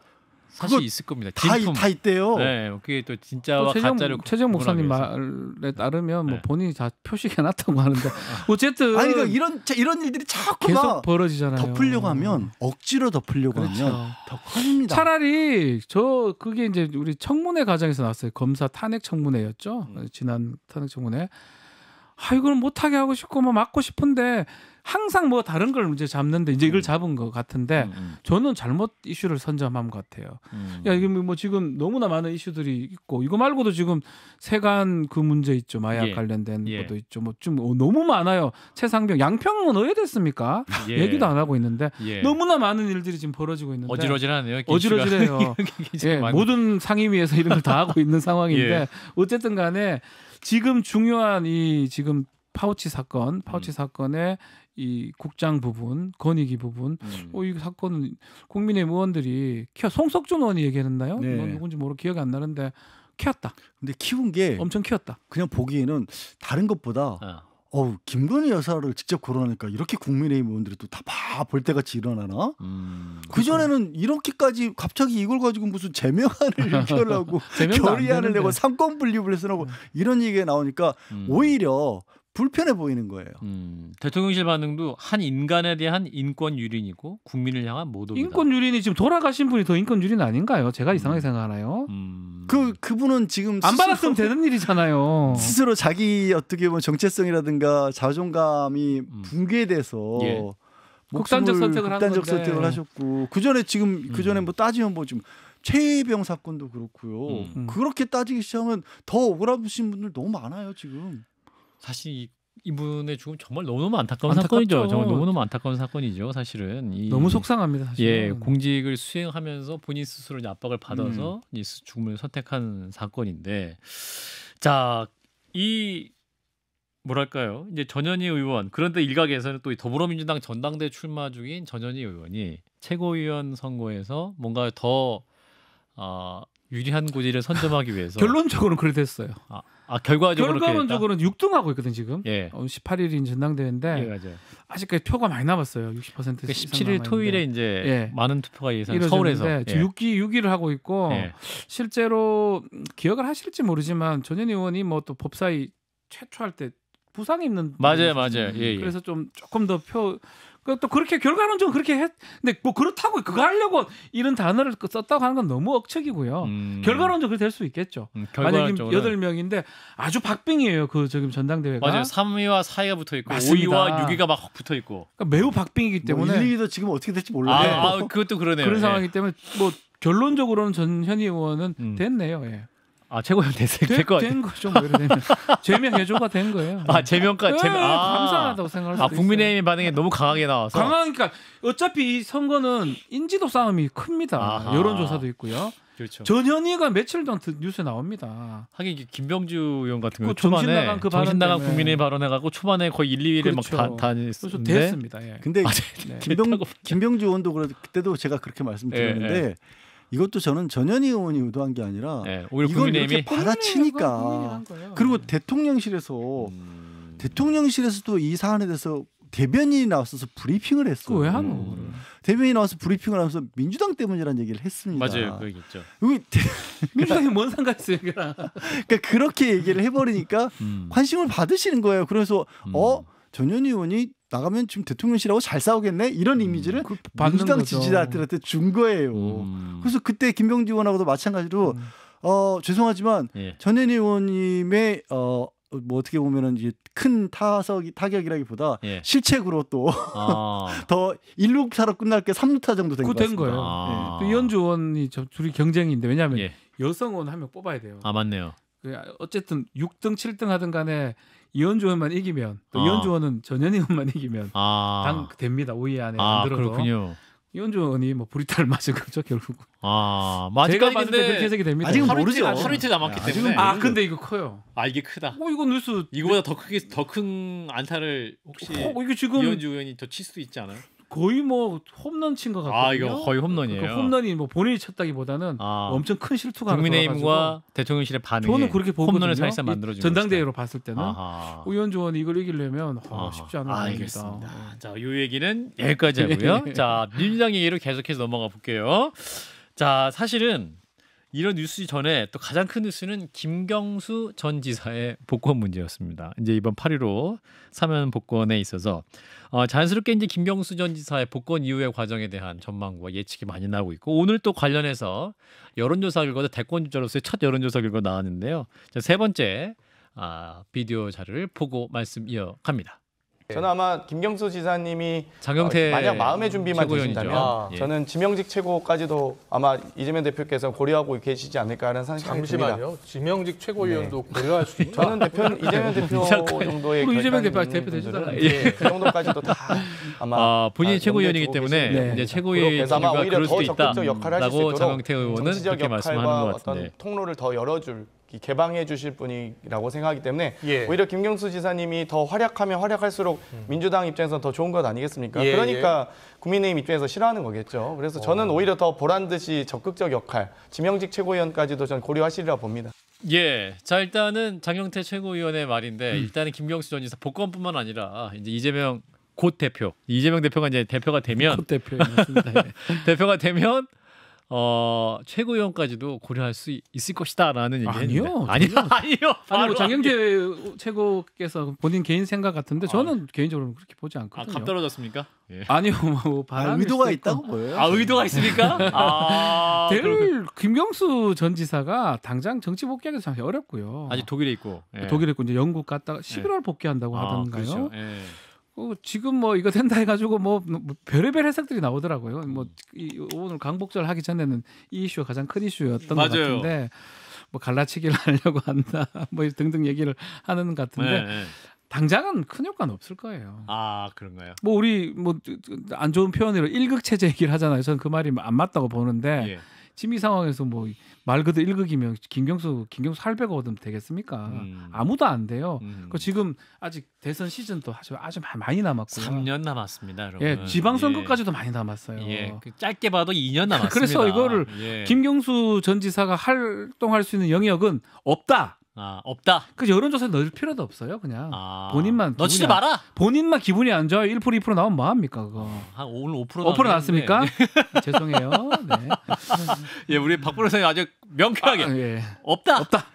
사실 있을 겁니다. 진품. 다, 다 있대요. 네, 그게 또 진짜와 또 최정, 가짜를 최정 목사님 말에 따르면 뭐 네. 본인이 다 표시해놨다고 하는데 어쨌든 아니 그러니까 이런 이런 일들이 자꾸 계속 벌어지잖아요. 덮으려고 하면 억지로 덮으려고 그렇죠. 하면 더커니다 차라리 저 그게 이제 우리 청문회 과정에서 나왔어요. 검사 탄핵 청문회였죠. 음. 지난 탄핵 청문회. 아 이걸 못하게 하고 싶고 뭐 막고 싶은데 항상 뭐 다른 걸 문제 잡는데 이제 이걸 음. 잡은 것 같은데 음, 음. 저는 잘못 이슈를 선점한 것 같아요. 야 그러니까 이게 뭐 지금 너무나 많은 이슈들이 있고 이거 말고도 지금 세간 그 문제 있죠 마약 예. 관련된 예. 것도 있죠 뭐좀 어, 너무 많아요. 최상병 양평은 어디 됐습니까? 예. 얘기도 안 하고 있는데 예. 너무나 많은 일들이 지금 벌어지고 있는데 어지러지하네요. 어지러지해요. 예, 모든 상임위에서 이런 걸 다 하고 있는 상황인데 예. 어쨌든 간에 지금 중요한 이 지금 파우치 사건, 파우치 음. 사건에 이 국장 부분, 권익위 부분, 음. 어이 사건은 국민의 의원들이 키워 송석준 의원이 얘기했나요? 네. 뭐 누군지 모르 기억이 안 나는데 키웠다. 근데 키운 게 엄청 키웠다. 그냥 보기에는 다른 것보다 어. 어우 김건희 여사를 직접 거론하니까 이렇게 국민의 의원들이 또다봐볼 때같이 일어나나? 음, 그 전에는 이렇게까지 갑자기 이걸 가지고 무슨 제명안을 일으켜려고 결의안을 내고 삼권 분립을 해서라고 음. 이런 얘기가 나오니까 음. 오히려 불편해 보이는 거예요. 음, 대통령실 반응도 한 인간에 대한 인권 유린이고 국민을 향한 모독이다. 인권 유린이 지금 돌아가신 분이 더 인권 유린 아닌가요? 제가 음. 이상하게 음. 생각하나요? 음. 그 그분은 지금 안 받았으면 되는 일이잖아요. 스스로 자기 어떻게 보면 정체성이라든가 자존감이 음. 붕괴돼서 예. 극단적 선택을 극단적 선택을 하셨고 그 전에 지금 그 전에 음. 뭐 따지면 뭐좀최병 사건도 그렇고요. 그렇게 따지기 시작하면 더 억울하신 분들 너무 많아요 지금. 사실 이 이분의 죽음 정말 너무너무 안타까운 안타깝죠. 사건이죠. 정말 너무너무 안타까운 사건이죠. 사실은 이, 너무 속상합니다. 사실은. 예, 공직을 수행하면서 본인 스스로 이제 압박을 받아서 음. 이 죽음을 선택한 사건인데, 자, 이 뭐랄까요? 이제 전현희 의원 그런데 일각에서는 또 더불어민주당 전당대 출마 중인 전현희 의원이 최고위원 선거에서 뭔가 더 어, 유리한 고지를 선점하기 위해서 결론적으로는 그게 됐어요. 아, 아 결과적으로 결과론적으로는 6등하고 있거든 지금. 예. 오늘 어, 18일인 전당대회인데 예, 맞아요. 아직까지 표가 많이 남았어요. 60% 그러니까 17일 토요일에 이제 예. 많은 투표가 예상 서울에서 예. 6기 6위를 하고 있고 예. 실제로 기억을 하실지 모르지만 전현 의원이 뭐 또 법사위 최초할 때 부상 이있는 맞아요, 맞아요. 예, 예, 그래서 좀 조금 더표 그또 그렇게 결과론적으로 그렇게 했. 근데 뭐 그렇다고 그거 하려고 이런 단어를 그 썼다고 하는 건 너무 억척이고요 음. 결과론적으로 될 수 있겠죠. 음, 만약에 여덟 명인데 아주 박빙이에요. 그 저기 전당대회가. 맞아요. 3위와 4위가 붙어 있고 맞습니다. 5위와 6위가 막 붙어 있고. 그러니까 매우 박빙이기 뭐 때문에 뭐 1, 2위도 지금 어떻게 될지 몰라요. 아, 아, 그것도 그러네요. 그런 예. 상황이기 때문에 뭐 결론적으로는 전현희 의원은 음. 됐네요. 예. 아 최고형 됐을 될것 된 거죠. 제명 뭐 해줘가 된 거예요. 아 제명까 제명 네, 아, 감사하다고 생각할 아, 수도 국민의힘 반응이 너무 강하게 나와서 강하니까 어차피 이 선거는 인지도 싸움이 큽니다. 아하. 여론조사도 있고요. 그렇죠. 전현희가 며칠 전 뉴스에 나옵니다. 하긴 김병주 의원 같은 경우 그 초반에 그 정신 나간, 그 국민의 발언해가고 초반에 거의 1, 2위를 그렇죠. 막 다녔었는데 됐습니 예. 근데 아, 네. 김병, 김병주 의원도 그때도 제가 그렇게 말씀드렸는데 예, 예. 이것도 저는 전현희 의원이 의도한 게 아니라 네, 이걸 국민의힘이? 이렇게 받아치니까 그리고 대통령실에서 음... 대통령실에서도 이 사안에 대해서 대변인이 나와서 브리핑을 했어요. 왜 하노? 음. 대변인이 나와서 브리핑을 하면서 민주당 때문이라는 얘기를 했습니다. 맞아요, 그얘 있죠. 민주당이 뭔 상관 있습니 그러니까 그렇게 얘기를 해버리니까 음. 관심을 받으시는 거예요. 그래서 음. 어 전현희 의원이 나가면 지금 대통령실하고 잘 싸우겠네 이런 음, 이미지를 음, 민주당 지지자들한테 준 거예요. 음. 그래서 그때 김병지 의원하고도 마찬가지로 음. 어 죄송하지만 예. 전현 의원님의 어뭐 어떻게 보면은 이제 큰 타석이 타격이라기보다 예. 실책으로 또더 아. 일루타로 끝날 게 3루타 정도 된, 된 거예요. 예. 아. 예. 이현주 의원이 저 둘이 경쟁인데 왜냐하면 예. 여성 의원 한 명 뽑아야 돼요. 아 맞네요. 그 어쨌든 6등 7등 하든 간에 이현주 의원만 이기면 또 아. 이현주 의원은 전현희 의원만 이기면 아. 당 됩니다. 5위 안에 아, 안 들어도. 그렇군요. 이현주 의원이 뭐불리탈을 맞은 거죠 결국. 아, 뭐 제가 봤을 때 그렇게 해석이 됩니다. 아직은 하루 모르죠. 하루, 이틀 남았기 네, 때문에. 아, 근데 이거 커요. 아, 이게 크다. 어, 이거 뉴스 이거보다 더 크게 더 큰 안타를 혹시 어, 이게 지금 이현주 의원이 더 칠 수도 있지 않아요? 거의 뭐 홈런 친것 같거든요. 아 이거 거의 홈런이에요. 그 홈런이 뭐 본인이 쳤다기보다는 아. 엄청 큰 실투가 국민의힘과 대통령실의 반응. 저는 그렇게 보거든요. 홈런을 사실 만들어준 전당대회로 봤을 때는 의원조원이 걸 이기려면 아, 쉽지 않은 겁니다. 알겠습니다. 자, 이 얘기는 여기까지 네. 하고요. 자, 민주당 얘기로 계속해서 넘어가 볼게요. 자, 사실은 이런 뉴스 전에 또 가장 큰 뉴스는 김경수 전 지사의 복권 문제였습니다. 이제 이번 8.15 사면 복권에 있어서 어, 자연스럽게 이제 김경수 전 지사의 복권 이후의 과정에 대한 전망과 예측이 많이 나오고 있고 오늘 또 관련해서 여론조사 결과도 대권 주자로서의 첫 여론조사 결과 나왔는데요. 자, 세 번째 아, 비디오 자료를 보고 말씀 이어갑니다. 예. 저는 아마 김경수 지사님이 장경태 어, 아, 만약 마음의 준비만 최고위 되신다면 아, 예. 저는 지명직 최고까지도 아마 이재명 대표께서 고려하고 계시지 않을까라는 생각이 듭니다. 잠시만요. 지명직 최고위원도 네. 고려할 수 있나? 저는 네. 대표 이재명 대표 정도의 이재명 대표 대표 되시잖아요. 예. 그 정도까지도 다 아마 아, 본인이 아, 최고위원이기 때문에 네. 이제 최고위원 아마 오히려 더 적극적 장경태 의원은 그렇게 말씀하는 것 같은데 통로를 더 열어줄 개방해 주실 분이라고 생각하기 때문에 예. 오히려 김경수 지사님이 더 활약하면 활약할수록 음. 민주당 입장에서 더 좋은 것 아니겠습니까? 예, 그러니까 예. 국민의힘 입장에서 싫어하는 거겠죠. 그래서 저는 어. 오히려 더 보란 듯이 적극적 역할, 지명직 최고위원까지도 전 고려하시리라 봅니다. 예, 자 일단은 장영태 최고위원의 말인데 음. 일단은 김경수 전 지사 복권뿐만 아니라 이제 이재명 곧 대표 이재명 대표가 이제 대표가 되면 대표 네. 대표가 되면 어, 최고위원까지도 고려할 수 있을 것이다라는 얘기 아니요, 아니요, 아니요. 아니 뭐 장경태 아니요. 최고께서 본인 개인 생각 같은데 아, 저는 아, 개인적으로 그렇게 보지 아, 않거든요. 아, 값 떨어졌습니까? 예. 아니요, 뭐, 뭐 아, 의도가 있다고 보여요. 아, 의도가 있습니까? 아, 대를 그 김경수 전 지사가 당장 정치 복귀하기도 참 어렵고요. 아직 독일에 있고 그 예. 독일에 있고 이제 영국 갔다가 11월 예. 복귀한다고 아, 하던가요. 아, 그렇죠. 예. 어, 지금 뭐 이거 된다 해가지고 뭐, 뭐, 뭐 별의별 해석들이 나오더라고요. 뭐 음. 이, 오늘 강복절 하기 전에는 이 이슈가 가장 큰 이슈였던 맞아요. 것 같은데 뭐 갈라치기를 하려고 한다 뭐 등등 얘기를 하는 것 같은데 네, 네. 당장은 큰 효과는 없을 거예요. 아 그런가요? 뭐 우리 뭐 안 좋은 표현으로 일극체제 얘기를 하잖아요. 저는 그 말이 안 맞다고 보는데. 예. 지금 상황에서 뭐 말 그대로 일극이면 김경수 김경수 할배가 얻으면 되겠습니까? 음. 아무도 안 돼요. 음. 그 지금 아직 대선 시즌도 아주 아주 많이 남았고요. 3년 남았습니다, 여러분. 예, 지방선거까지도 예. 많이 남았어요. 예, 그 짧게 봐도 2년 남았습니다. 그래서 이거를 예. 김경수 전 지사가 활동할 수 있는 영역은 없다. 아 없다. 그 여론조사에 넣을 필요도 없어요. 그냥 아, 본인만 넣지 마라. 본인만 기분이 안 좋아 요1% 2% 나오면 뭐 합니까 그거. 한 오늘 5% 5% 나왔습니까? 네. 죄송해요. 네. 예, 우리 박 변호사님 아주 명쾌하게 아, 예. 없다. 없다.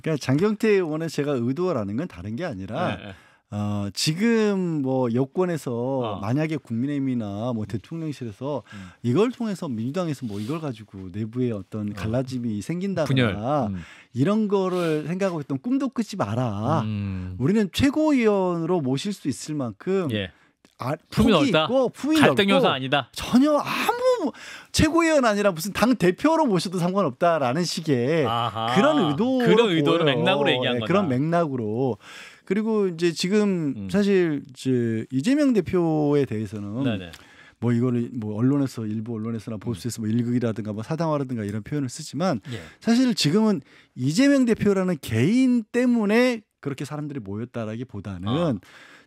그러니까 장경태 의원의 제가 의도라는 건 다른 게 아니라. 네. 어, 지금 뭐 여권에서 어. 만약에 국민의힘이나 뭐 음. 대통령실에서 음. 이걸 통해서 민주당에서 뭐 이걸 가지고 내부에 어떤 어. 갈라짐이 어. 생긴다거나 음. 이런 거를 생각하고 있던 꿈도 끄지 마라. 음. 우리는 최고위원으로 모실 수 있을 만큼 예. 아, 품이 넓다. 있고 품이 갈등 요소 아니다. 전혀 아무 뭐 최고위원 아니라 무슨 당 대표로 모셔도 상관없다라는 식의 아하. 그런 의도 그런 의도를 맥락으로 얘기한 네, 거다. 그런 맥락으로 그리고 이제 지금 음. 사실 이제 이재명 대표에 대해서는 네네. 뭐 이거를 뭐 언론에서 일부 언론에서나 음. 보수에서 뭐 일극이라든가 뭐 사당화라든가 이런 표현을 쓰지만 예. 사실 지금은 이재명 대표라는 개인 때문에 그렇게 사람들이 모였다라기보다는 아.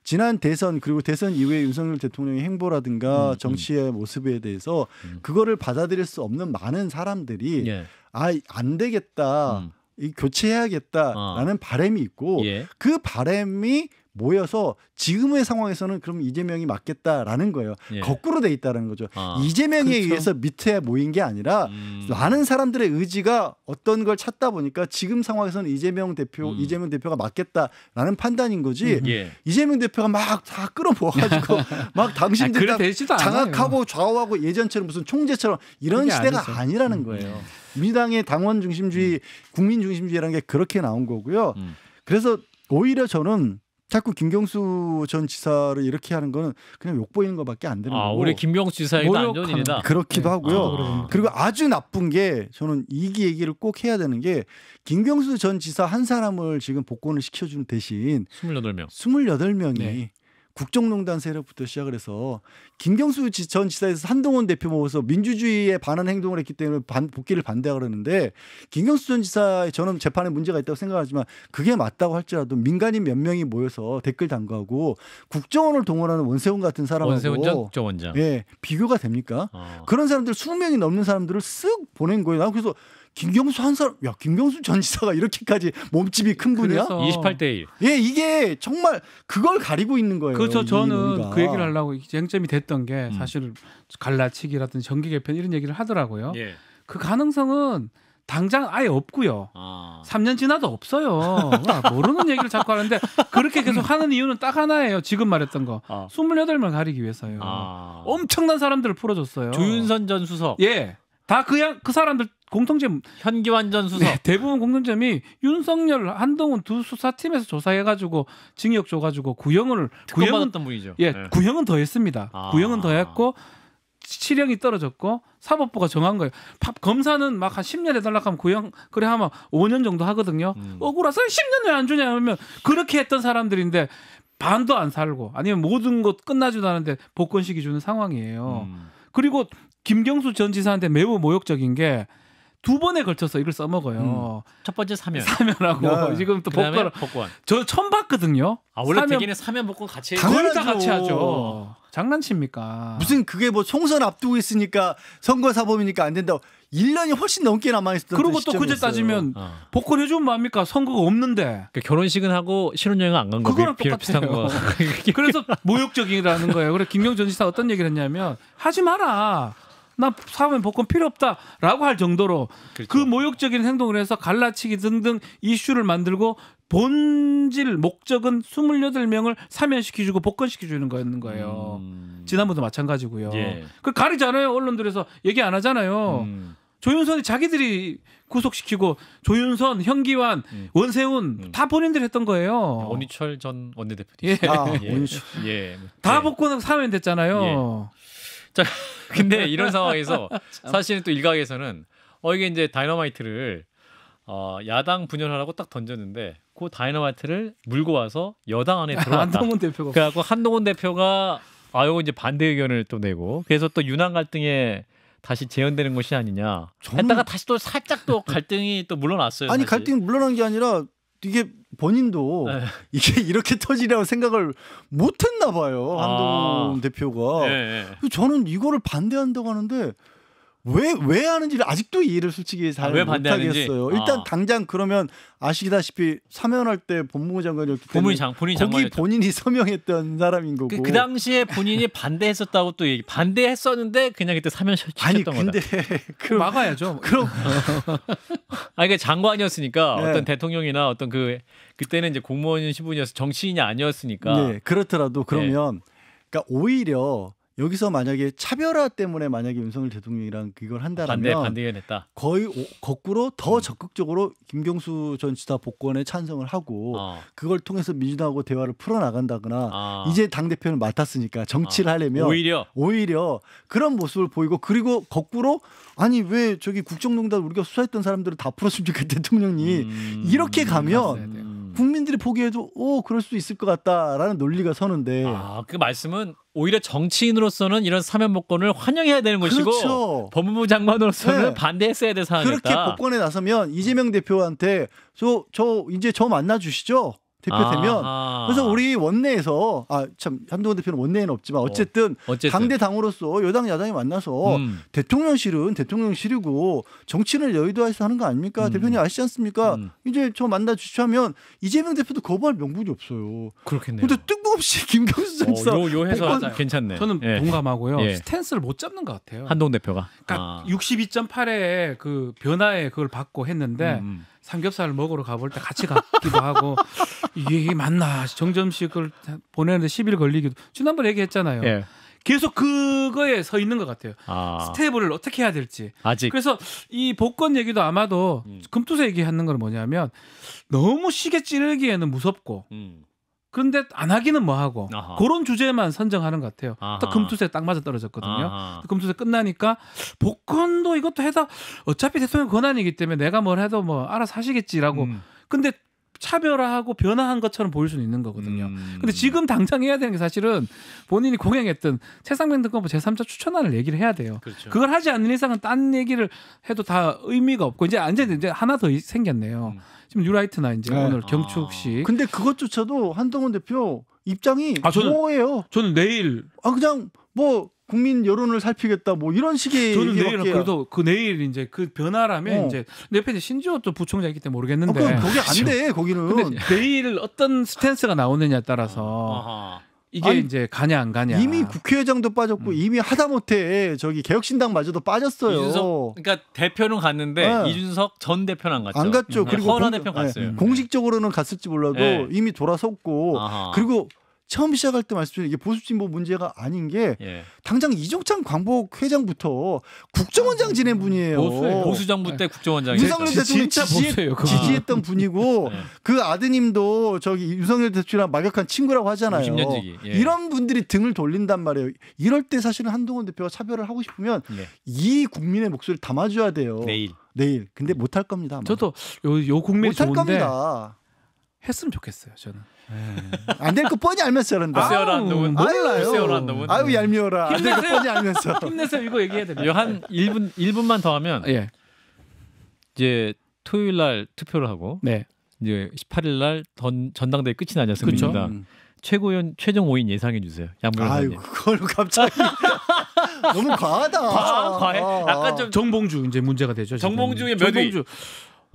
지난 대선 그리고 대선 이후에 윤석열 대통령의 행보라든가 음, 음. 정치의 음. 모습에 대해서 음. 그거를 받아들일 수 없는 많은 사람들이 예. 아안 되겠다. 음. 이 교체해야겠다라는 어. 바램이 있고 예. 그 바램이 모여서 지금의 상황에서는 그럼 이재명이 맞겠다라는 거예요. 예. 거꾸로 돼 있다는 거죠. 아, 이재명에 그렇죠. 의해서 밑에 모인 게 아니라 음. 많은 사람들의 의지가 어떤 걸 찾다 보니까 지금 상황에서는 이재명 대표, 음. 이재명 대표가 맞겠다라는 판단인 거지. 음. 예. 이재명 대표가 막 다 끌어모아가지고 막 당신들 다 장악하고 좌우하고 예전처럼 무슨 총재처럼 이런 시대가 아니죠. 아니라는 음. 거예요. 민당의 당원 중심주의, 음. 국민 중심주의라는 게 그렇게 나온 거고요. 음. 그래서 오히려 저는 자꾸 김경수 전 지사를 이렇게 하는 거는 그냥 욕 보이는 것밖에 안 되는 아, 거고. 우리 김경수 지사에 안전이다. 그렇기도 네. 하고요. 아, 그리고 아주 나쁜 게 저는 이기 얘기를 꼭 해야 되는 게 김경수 전 지사 한 사람을 지금 복권을 시켜주는 대신 28명. 28명이 네. 국정농단 세력부터 시작을 해서 김경수 전 지사에서 한동훈 대표 모여서 민주주의에 반한 행동을 했기 때문에 반, 복귀를 반대하고 그러는데 김경수 전 지사의 저는 재판에 문제가 있다고 생각하지만 그게 맞다고 할지라도 민간인 몇 명이 모여서 댓글 당담하고 국정원을 동원하는 원세훈 같은 사람하고 원세훈 전 원장 예 비교가 됩니까? 어. 그런 사람들 수명이 넘는 사람들을 쓱 보낸 거예요. 나 그래서 김경수 한 사람, 야, 김경수 전 지사가 이렇게까지 몸집이 큰 분이야? 28대 1. 예, 이게 정말 그걸 가리고 있는 거예요. 그렇죠. 저는 논의가. 그 얘기를 하려고 쟁점이 됐던 게 음. 사실 음. 갈라치기라든지 정기 개편 이런 얘기를 하더라고요. 예. 그 가능성은 당장 아예 없고요. 아. 3년 지나도 없어요. 아, 모르는 얘기를 자꾸 하는데 그렇게 계속 하는 이유는 딱 하나예요. 지금 말했던 거. 아. 2 8명 가리기 위해서요. 아. 엄청난 사람들을 풀어줬어요. 조윤선 전 수석. 예. 다 그냥 그 사람들 공통점 현기환 전 수석 네, 대부분 공통점이 윤석열 한동훈 두 수사팀에서 조사해가지고 징역 줘가지고 구형을 구형받았던 분이죠. 예, 네. 구형은 더했습니다. 아. 구형은 더했고 실형이 떨어졌고 사법부가 정한 거예요. 팝, 검사는 막 한 10년 해달라 하면 구형 그래 하면 5년 정도 하거든요. 음. 억울해서 10년 왜안 주냐 하면 그렇게 했던 사람들인데 반도 안 살고 아니면 모든 것 끝나지도 않은데 복권식이 주는 상황이에요. 음. 그리고 김경수 전 지사한테 매우 모욕적인 게두 번에 걸쳐서 이걸 써먹어요. 음. 첫 번째 사면. 사면하고 네. 지금 또 복권. 복권. 저 처음 봤거든요. 아 원래 사면. 대기는 사면 복권 같이 당연히 다 같이 하죠. 장난칩니까? 무슨 그게 뭐 총선 앞두고 있으니까 선거 사범이니까 안된다 1년이 훨씬 넘게 남아 있었던 그리고 또 그제 따지면 어. 복권 해주면 뭐니까 선거가 없는데 그러니까 결혼식은 하고 신혼여행 안간거 그거랑 비, 똑같은 거 그래서 모욕적이라는 거예요. 그래 김경전 지사 어떤 얘기를 했냐면 하지 마라. 나 사면 복권 필요 없다라고 할 정도로 그렇죠. 그 모욕적인 행동을 해서 갈라치기 등등 이슈를 만들고 본질 목적은 2 8 명을 사면시켜주고 복권시켜주는 거였는 거예요. 음... 지난번도 마찬가지고요. 예. 그 가리잖아요. 언론들에서 얘기 안 하잖아요. 음... 조윤선이 자기들이 구속시키고 조윤선, 현기환, 음. 원세훈 음. 다 본인들 했던 거예요. 원희철 네, 전원내대표 예. 아, 예. 예. 다복권 예. 사면 됐잖아요. 예. 자, 근데 이런 상황에서 사실은 또 일각에서는 어 이게 이제 다이너마이트를 어, 야당 분열하라고 딱 던졌는데 그 다이너마이트를 물고 와서 여당 안에 들어왔다. 한동훈 대표가. 그래갖고 한동훈 대표가 아 요거 이제 반대 의견을 또 내고 그래서 또 유난 갈등에 다시 재현되는 것이 아니냐. 저는... 했다가 다시 또 살짝 또 갈등이 또 물러났어요. 아니 사실. 갈등 물러난 게 아니라 이게 본인도 네. 이게 이렇게 터지라고 생각을 못했나 봐요 한동 아. 대표가. 네, 네. 저는 이거를 반대한다고 하는데 왜왜 하는지를 아직도 이해를 솔직히 아, 잘 아, 못하겠어요. 일단 아. 당장 그러면 아시다시피 사면할 때 법무부 장관이었기 때문에 본인 장, 본인 거기 본인이 서명했던 사람인 그, 거고 그, 그 당시에 본인이 반대했었다고 또 얘기 반대했었는데 그냥 그때 사면 시켰던 거다. 아니 근데 그 막아야죠. 뭐. 그럼 아니 장관이었으니까 네. 어떤 대통령이나 어떤 그 그때는 이제 공무원 신분이어서 정치인이 아니었으니까 네 그렇더라도 네. 그러면 네. 그러니까 오히려 여기서 만약에 차별화 때문에 만약에 윤석열 대통령이랑 그걸 한다라면 반대 반대가 됐다. 거의 오, 거꾸로 더 음. 적극적으로 김경수 전 지사 복권에 찬성을 하고 어. 그걸 통해서 민주당하고 대화를 풀어 나간다거나 아. 이제 당대표는 맡았으니까 정치를 아. 하려면 오히려 오히려 그런 모습을 보이고 그리고 거꾸로 아니 왜 저기 국정농단 우리가 수사했던 사람들을 다 풀었으면 좋겠다 대통령이 음. 이렇게 가면 국민들이 보기에도 오 그럴 수 있을 것 같다라는 논리가 서는데 아 그 말씀은 오히려 정치인으로서는 이런 사면복권을 환영해야 되는 것이고 그렇죠. 법무부 장관으로서는 네. 반대했어야 될 사안이다. 그렇게 복권에 나서면 이재명 대표한테 저저 저 이제 저 만나 주시죠. 대표되면 아하. 그래서 우리 원내에서 아 참 한동훈 대표는 원내에는 없지만 어쨌든, 어, 어쨌든. 당대 당으로서 여당 야당이 만나서 음. 대통령실은 대통령실이고 정치는 여의도에서 하는 거 아닙니까 음. 대표님 아시지 않습니까 음. 이제 저 만나 주시하면 이재명 대표도 거부할 명분이 없어요 그렇겠네요 근데 뜬금없이 김경수 선수 어, 요, 요 해서 복권... 괜찮네 저는 예. 동감하고요 예. 스탠스를 못 잡는 것 같아요 한동훈 대표가 그러니까 아. 62.8의 그 변화에 그걸 받고 했는데 음. 음. 삼겹살 먹으러 가볼 때 같이 갔기도 하고 이게 맞나 정점식을 보내는데 10일 걸리기도 지난번에 얘기했잖아요. 예. 계속 그거에 서 있는 것 같아요. 아. 스텝을 어떻게 해야 될지. 아직. 그래서 이 복권 얘기도 아마도 음. 금투사 얘기하는 건 뭐냐면 너무 시계 찌르기에는 무섭고 음. 근데 안 하기는 뭐하고 아하. 그런 주제만 선정하는 것 같아요. 아하. 딱 금투세 딱 맞아 떨어졌거든요. 아하. 금투세 끝나니까 복권도 이것도 해서 어차피 대통령 권한이기 때문에 내가 뭘 해도 뭐 알아서 하시겠지라고. 음. 근데 차별화하고 변화한 것처럼 보일 수는 있는 거거든요. 음. 근데 지금 당장 해야 되는 게 사실은 본인이 공약했던 최상병 등권법 제3자 추천안을 얘기를 해야 돼요. 그렇죠. 그걸 하지 않는 이상은 딴 얘기를 해도 다 의미가 없고 이제 이제 이제 하나 더 생겼네요. 음. 지금 뉴라이트나 이제 네. 오늘 경축시 아. 근데 그것조차도 한동훈 대표 입장이 아, 저는, 뭐예요? 저는 내일 아 그냥 뭐 국민 여론을 살피겠다 뭐 이런 식의 저는 내일 그래도 그 내일 이제 그 변화라면 어. 이제 옆에 이제 신지호 또 부총장 있기 때문에 모르겠는데 어, 거기 안돼 그렇죠. 거기는 근데 내일 어떤 스탠스가 나오느냐에 따라서 아, 이게 아니, 이제 가냐 안 가냐 이미 국회의장도 빠졌고 음. 이미 하다못해 저기 개혁신당마저도 빠졌어요. 이준석, 그러니까 대표는 갔는데 네. 이준석 전 대표는 안 갔죠. 안 갔죠. 음. 그리고 허 대표 갔어요. 네. 공식적으로는 갔을지 몰라도 네. 이미 돌아섰고 아하. 그리고 처음 시작할 때 말씀드린 이게 보수 진보 뭐 문제가 아닌 게 예. 당장 이종찬 광복 회장부터 국정원장 지낸 음. 분이에요. 네. 보수예요. 보수 정부 때 국정원장. 윤석열 대통령 지지, 했던 분이고 네. 그 아드님도 저기 윤석열 대통령 막역한 친구라고 하잖아요. 예. 이런 분들이 등을 돌린단 말이에요. 이럴 때 사실은 한동훈 대표가 차별을 하고 싶으면 예. 이 국민의 목소리를 담아줘야 돼요. 내일. 내일. 근데 못할 겁니다. 아마. 저도 요, 요국민 못할 좋은데 겁니다. 했으면 좋겠어요. 저는. 예. 안될 거 뻔히 알면서 저런다. 세요란 놈은 몰라요. 세요란 놈은. 아유 얄미워라. 안될거 뻔히 알면서. 힘내세 이거 얘기해야 됩니한 1분 1분만 더 하면 예. 이제 토요일 날 투표를 하고 네. 이제 18일 날 전, 당대회 끝이 나냐 승민이다. 음. 최고위원 최종 5인 예상해 주세요. 양변호 아유 그걸 갑자기 너무 과하다. 과, 과해. 약간 좀 정봉주 이제 문제가 되죠. 정봉주의 몇 정봉주. 위?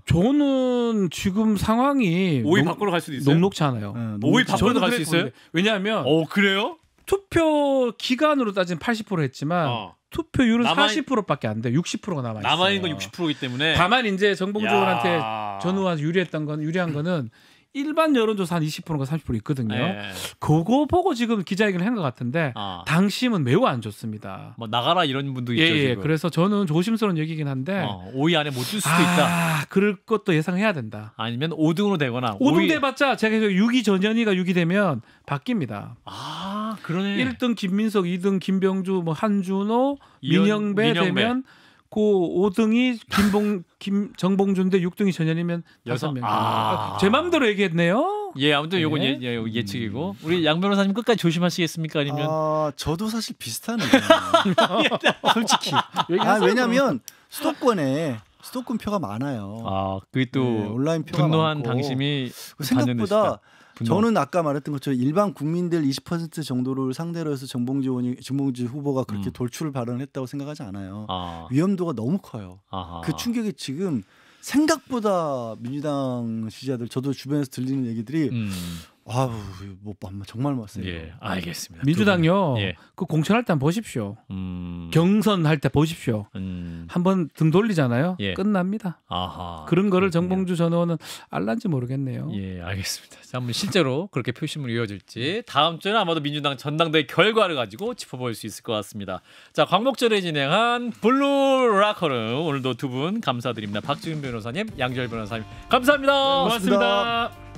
저는 지금 상황이 오이 농, 밖으로 갈 수도 있어요. 녹록치 않아요. 네, 오이 밖으로 갈수 있어요? 왜냐하면 어 그래요? 투표 기간으로 따지면 80% 했지만 어. 투표율은 남아... 40%밖에 안 돼. 60%가 남아 있어요. 남아 있는 건 60%이기 때문에 다만 이제 정봉주한테 전후와 유리했던 건 유리한 거는 일반 여론조사 한 20%가 30% 있거든요. 예. 그거 보고 지금 기자회견을 한 것 같은데 아. 당심은 매우 안 좋습니다. 뭐 나가라 이런 분도 예, 있죠. 예, 지금. 그래서 저는 조심스러운 얘기긴 한데 어, 5위 안에 못 들 수도 아, 있다. 그럴 것도 예상해야 된다. 아니면 5등으로 되거나 5등 돼봤자 제가 6위 전현희가 6위 되면 바뀝니다. 아 그러네. 1등 김민석, 2등 김병주, 뭐 한준호, 이현, 민영배, 민영배 되면 고 5등이 김봉 김 정봉준데 6등이 전현이면 6 명. 아~ 그러니까 제 마음대로 얘기했네요. 예, 아무튼 네. 요건 예, 예, 예 예측이고 우리 양 변호사님 끝까지 조심하시겠습니까? 아니면 아, 저도 사실 비슷한데 하 솔직히 아, 왜냐면 수도권에 수도권 표가 많아요. 아, 그게 또 네, 온라인 표가 분노한 많고. 당심이 그 생각보다 분명. 저는 아까 말했던 것처럼 일반 국민들 20% 정도를 상대로 해서 정봉주 의원이 정봉주 후보가 그렇게 음. 돌출을 발언했다고 생각하지 않아요. 아. 위험도가 너무 커요. 아하. 그 충격이 지금 생각보다 민주당 지지자들 저도 주변에서 들리는 얘기들이 음. 아우 뭐, 뭐, 뭐 정말 못 봤어요. 예, 알겠습니다. 민주당요. 예. 그 공천할 때 한번 보십시오. 음... 경선할 때 보십시오. 음... 한번 등 돌리잖아요. 예. 끝납니다. 아하, 그런 거를 그렇군요. 정봉주 전 의원은 알란지 모르겠네요. 예, 알겠습니다. 자, 한번 실제로 그렇게 표심을 이어질지 다음 주는 에 아마도 민주당 전당대회 결과를 가지고 짚어볼 수 있을 것 같습니다. 자, 광복절에 진행한 블루 락커는 오늘도 두 분 감사드립니다. 박지훈 변호사님, 양절 변호사님, 감사합니다. 네, 고맙습니다. 고맙습니다.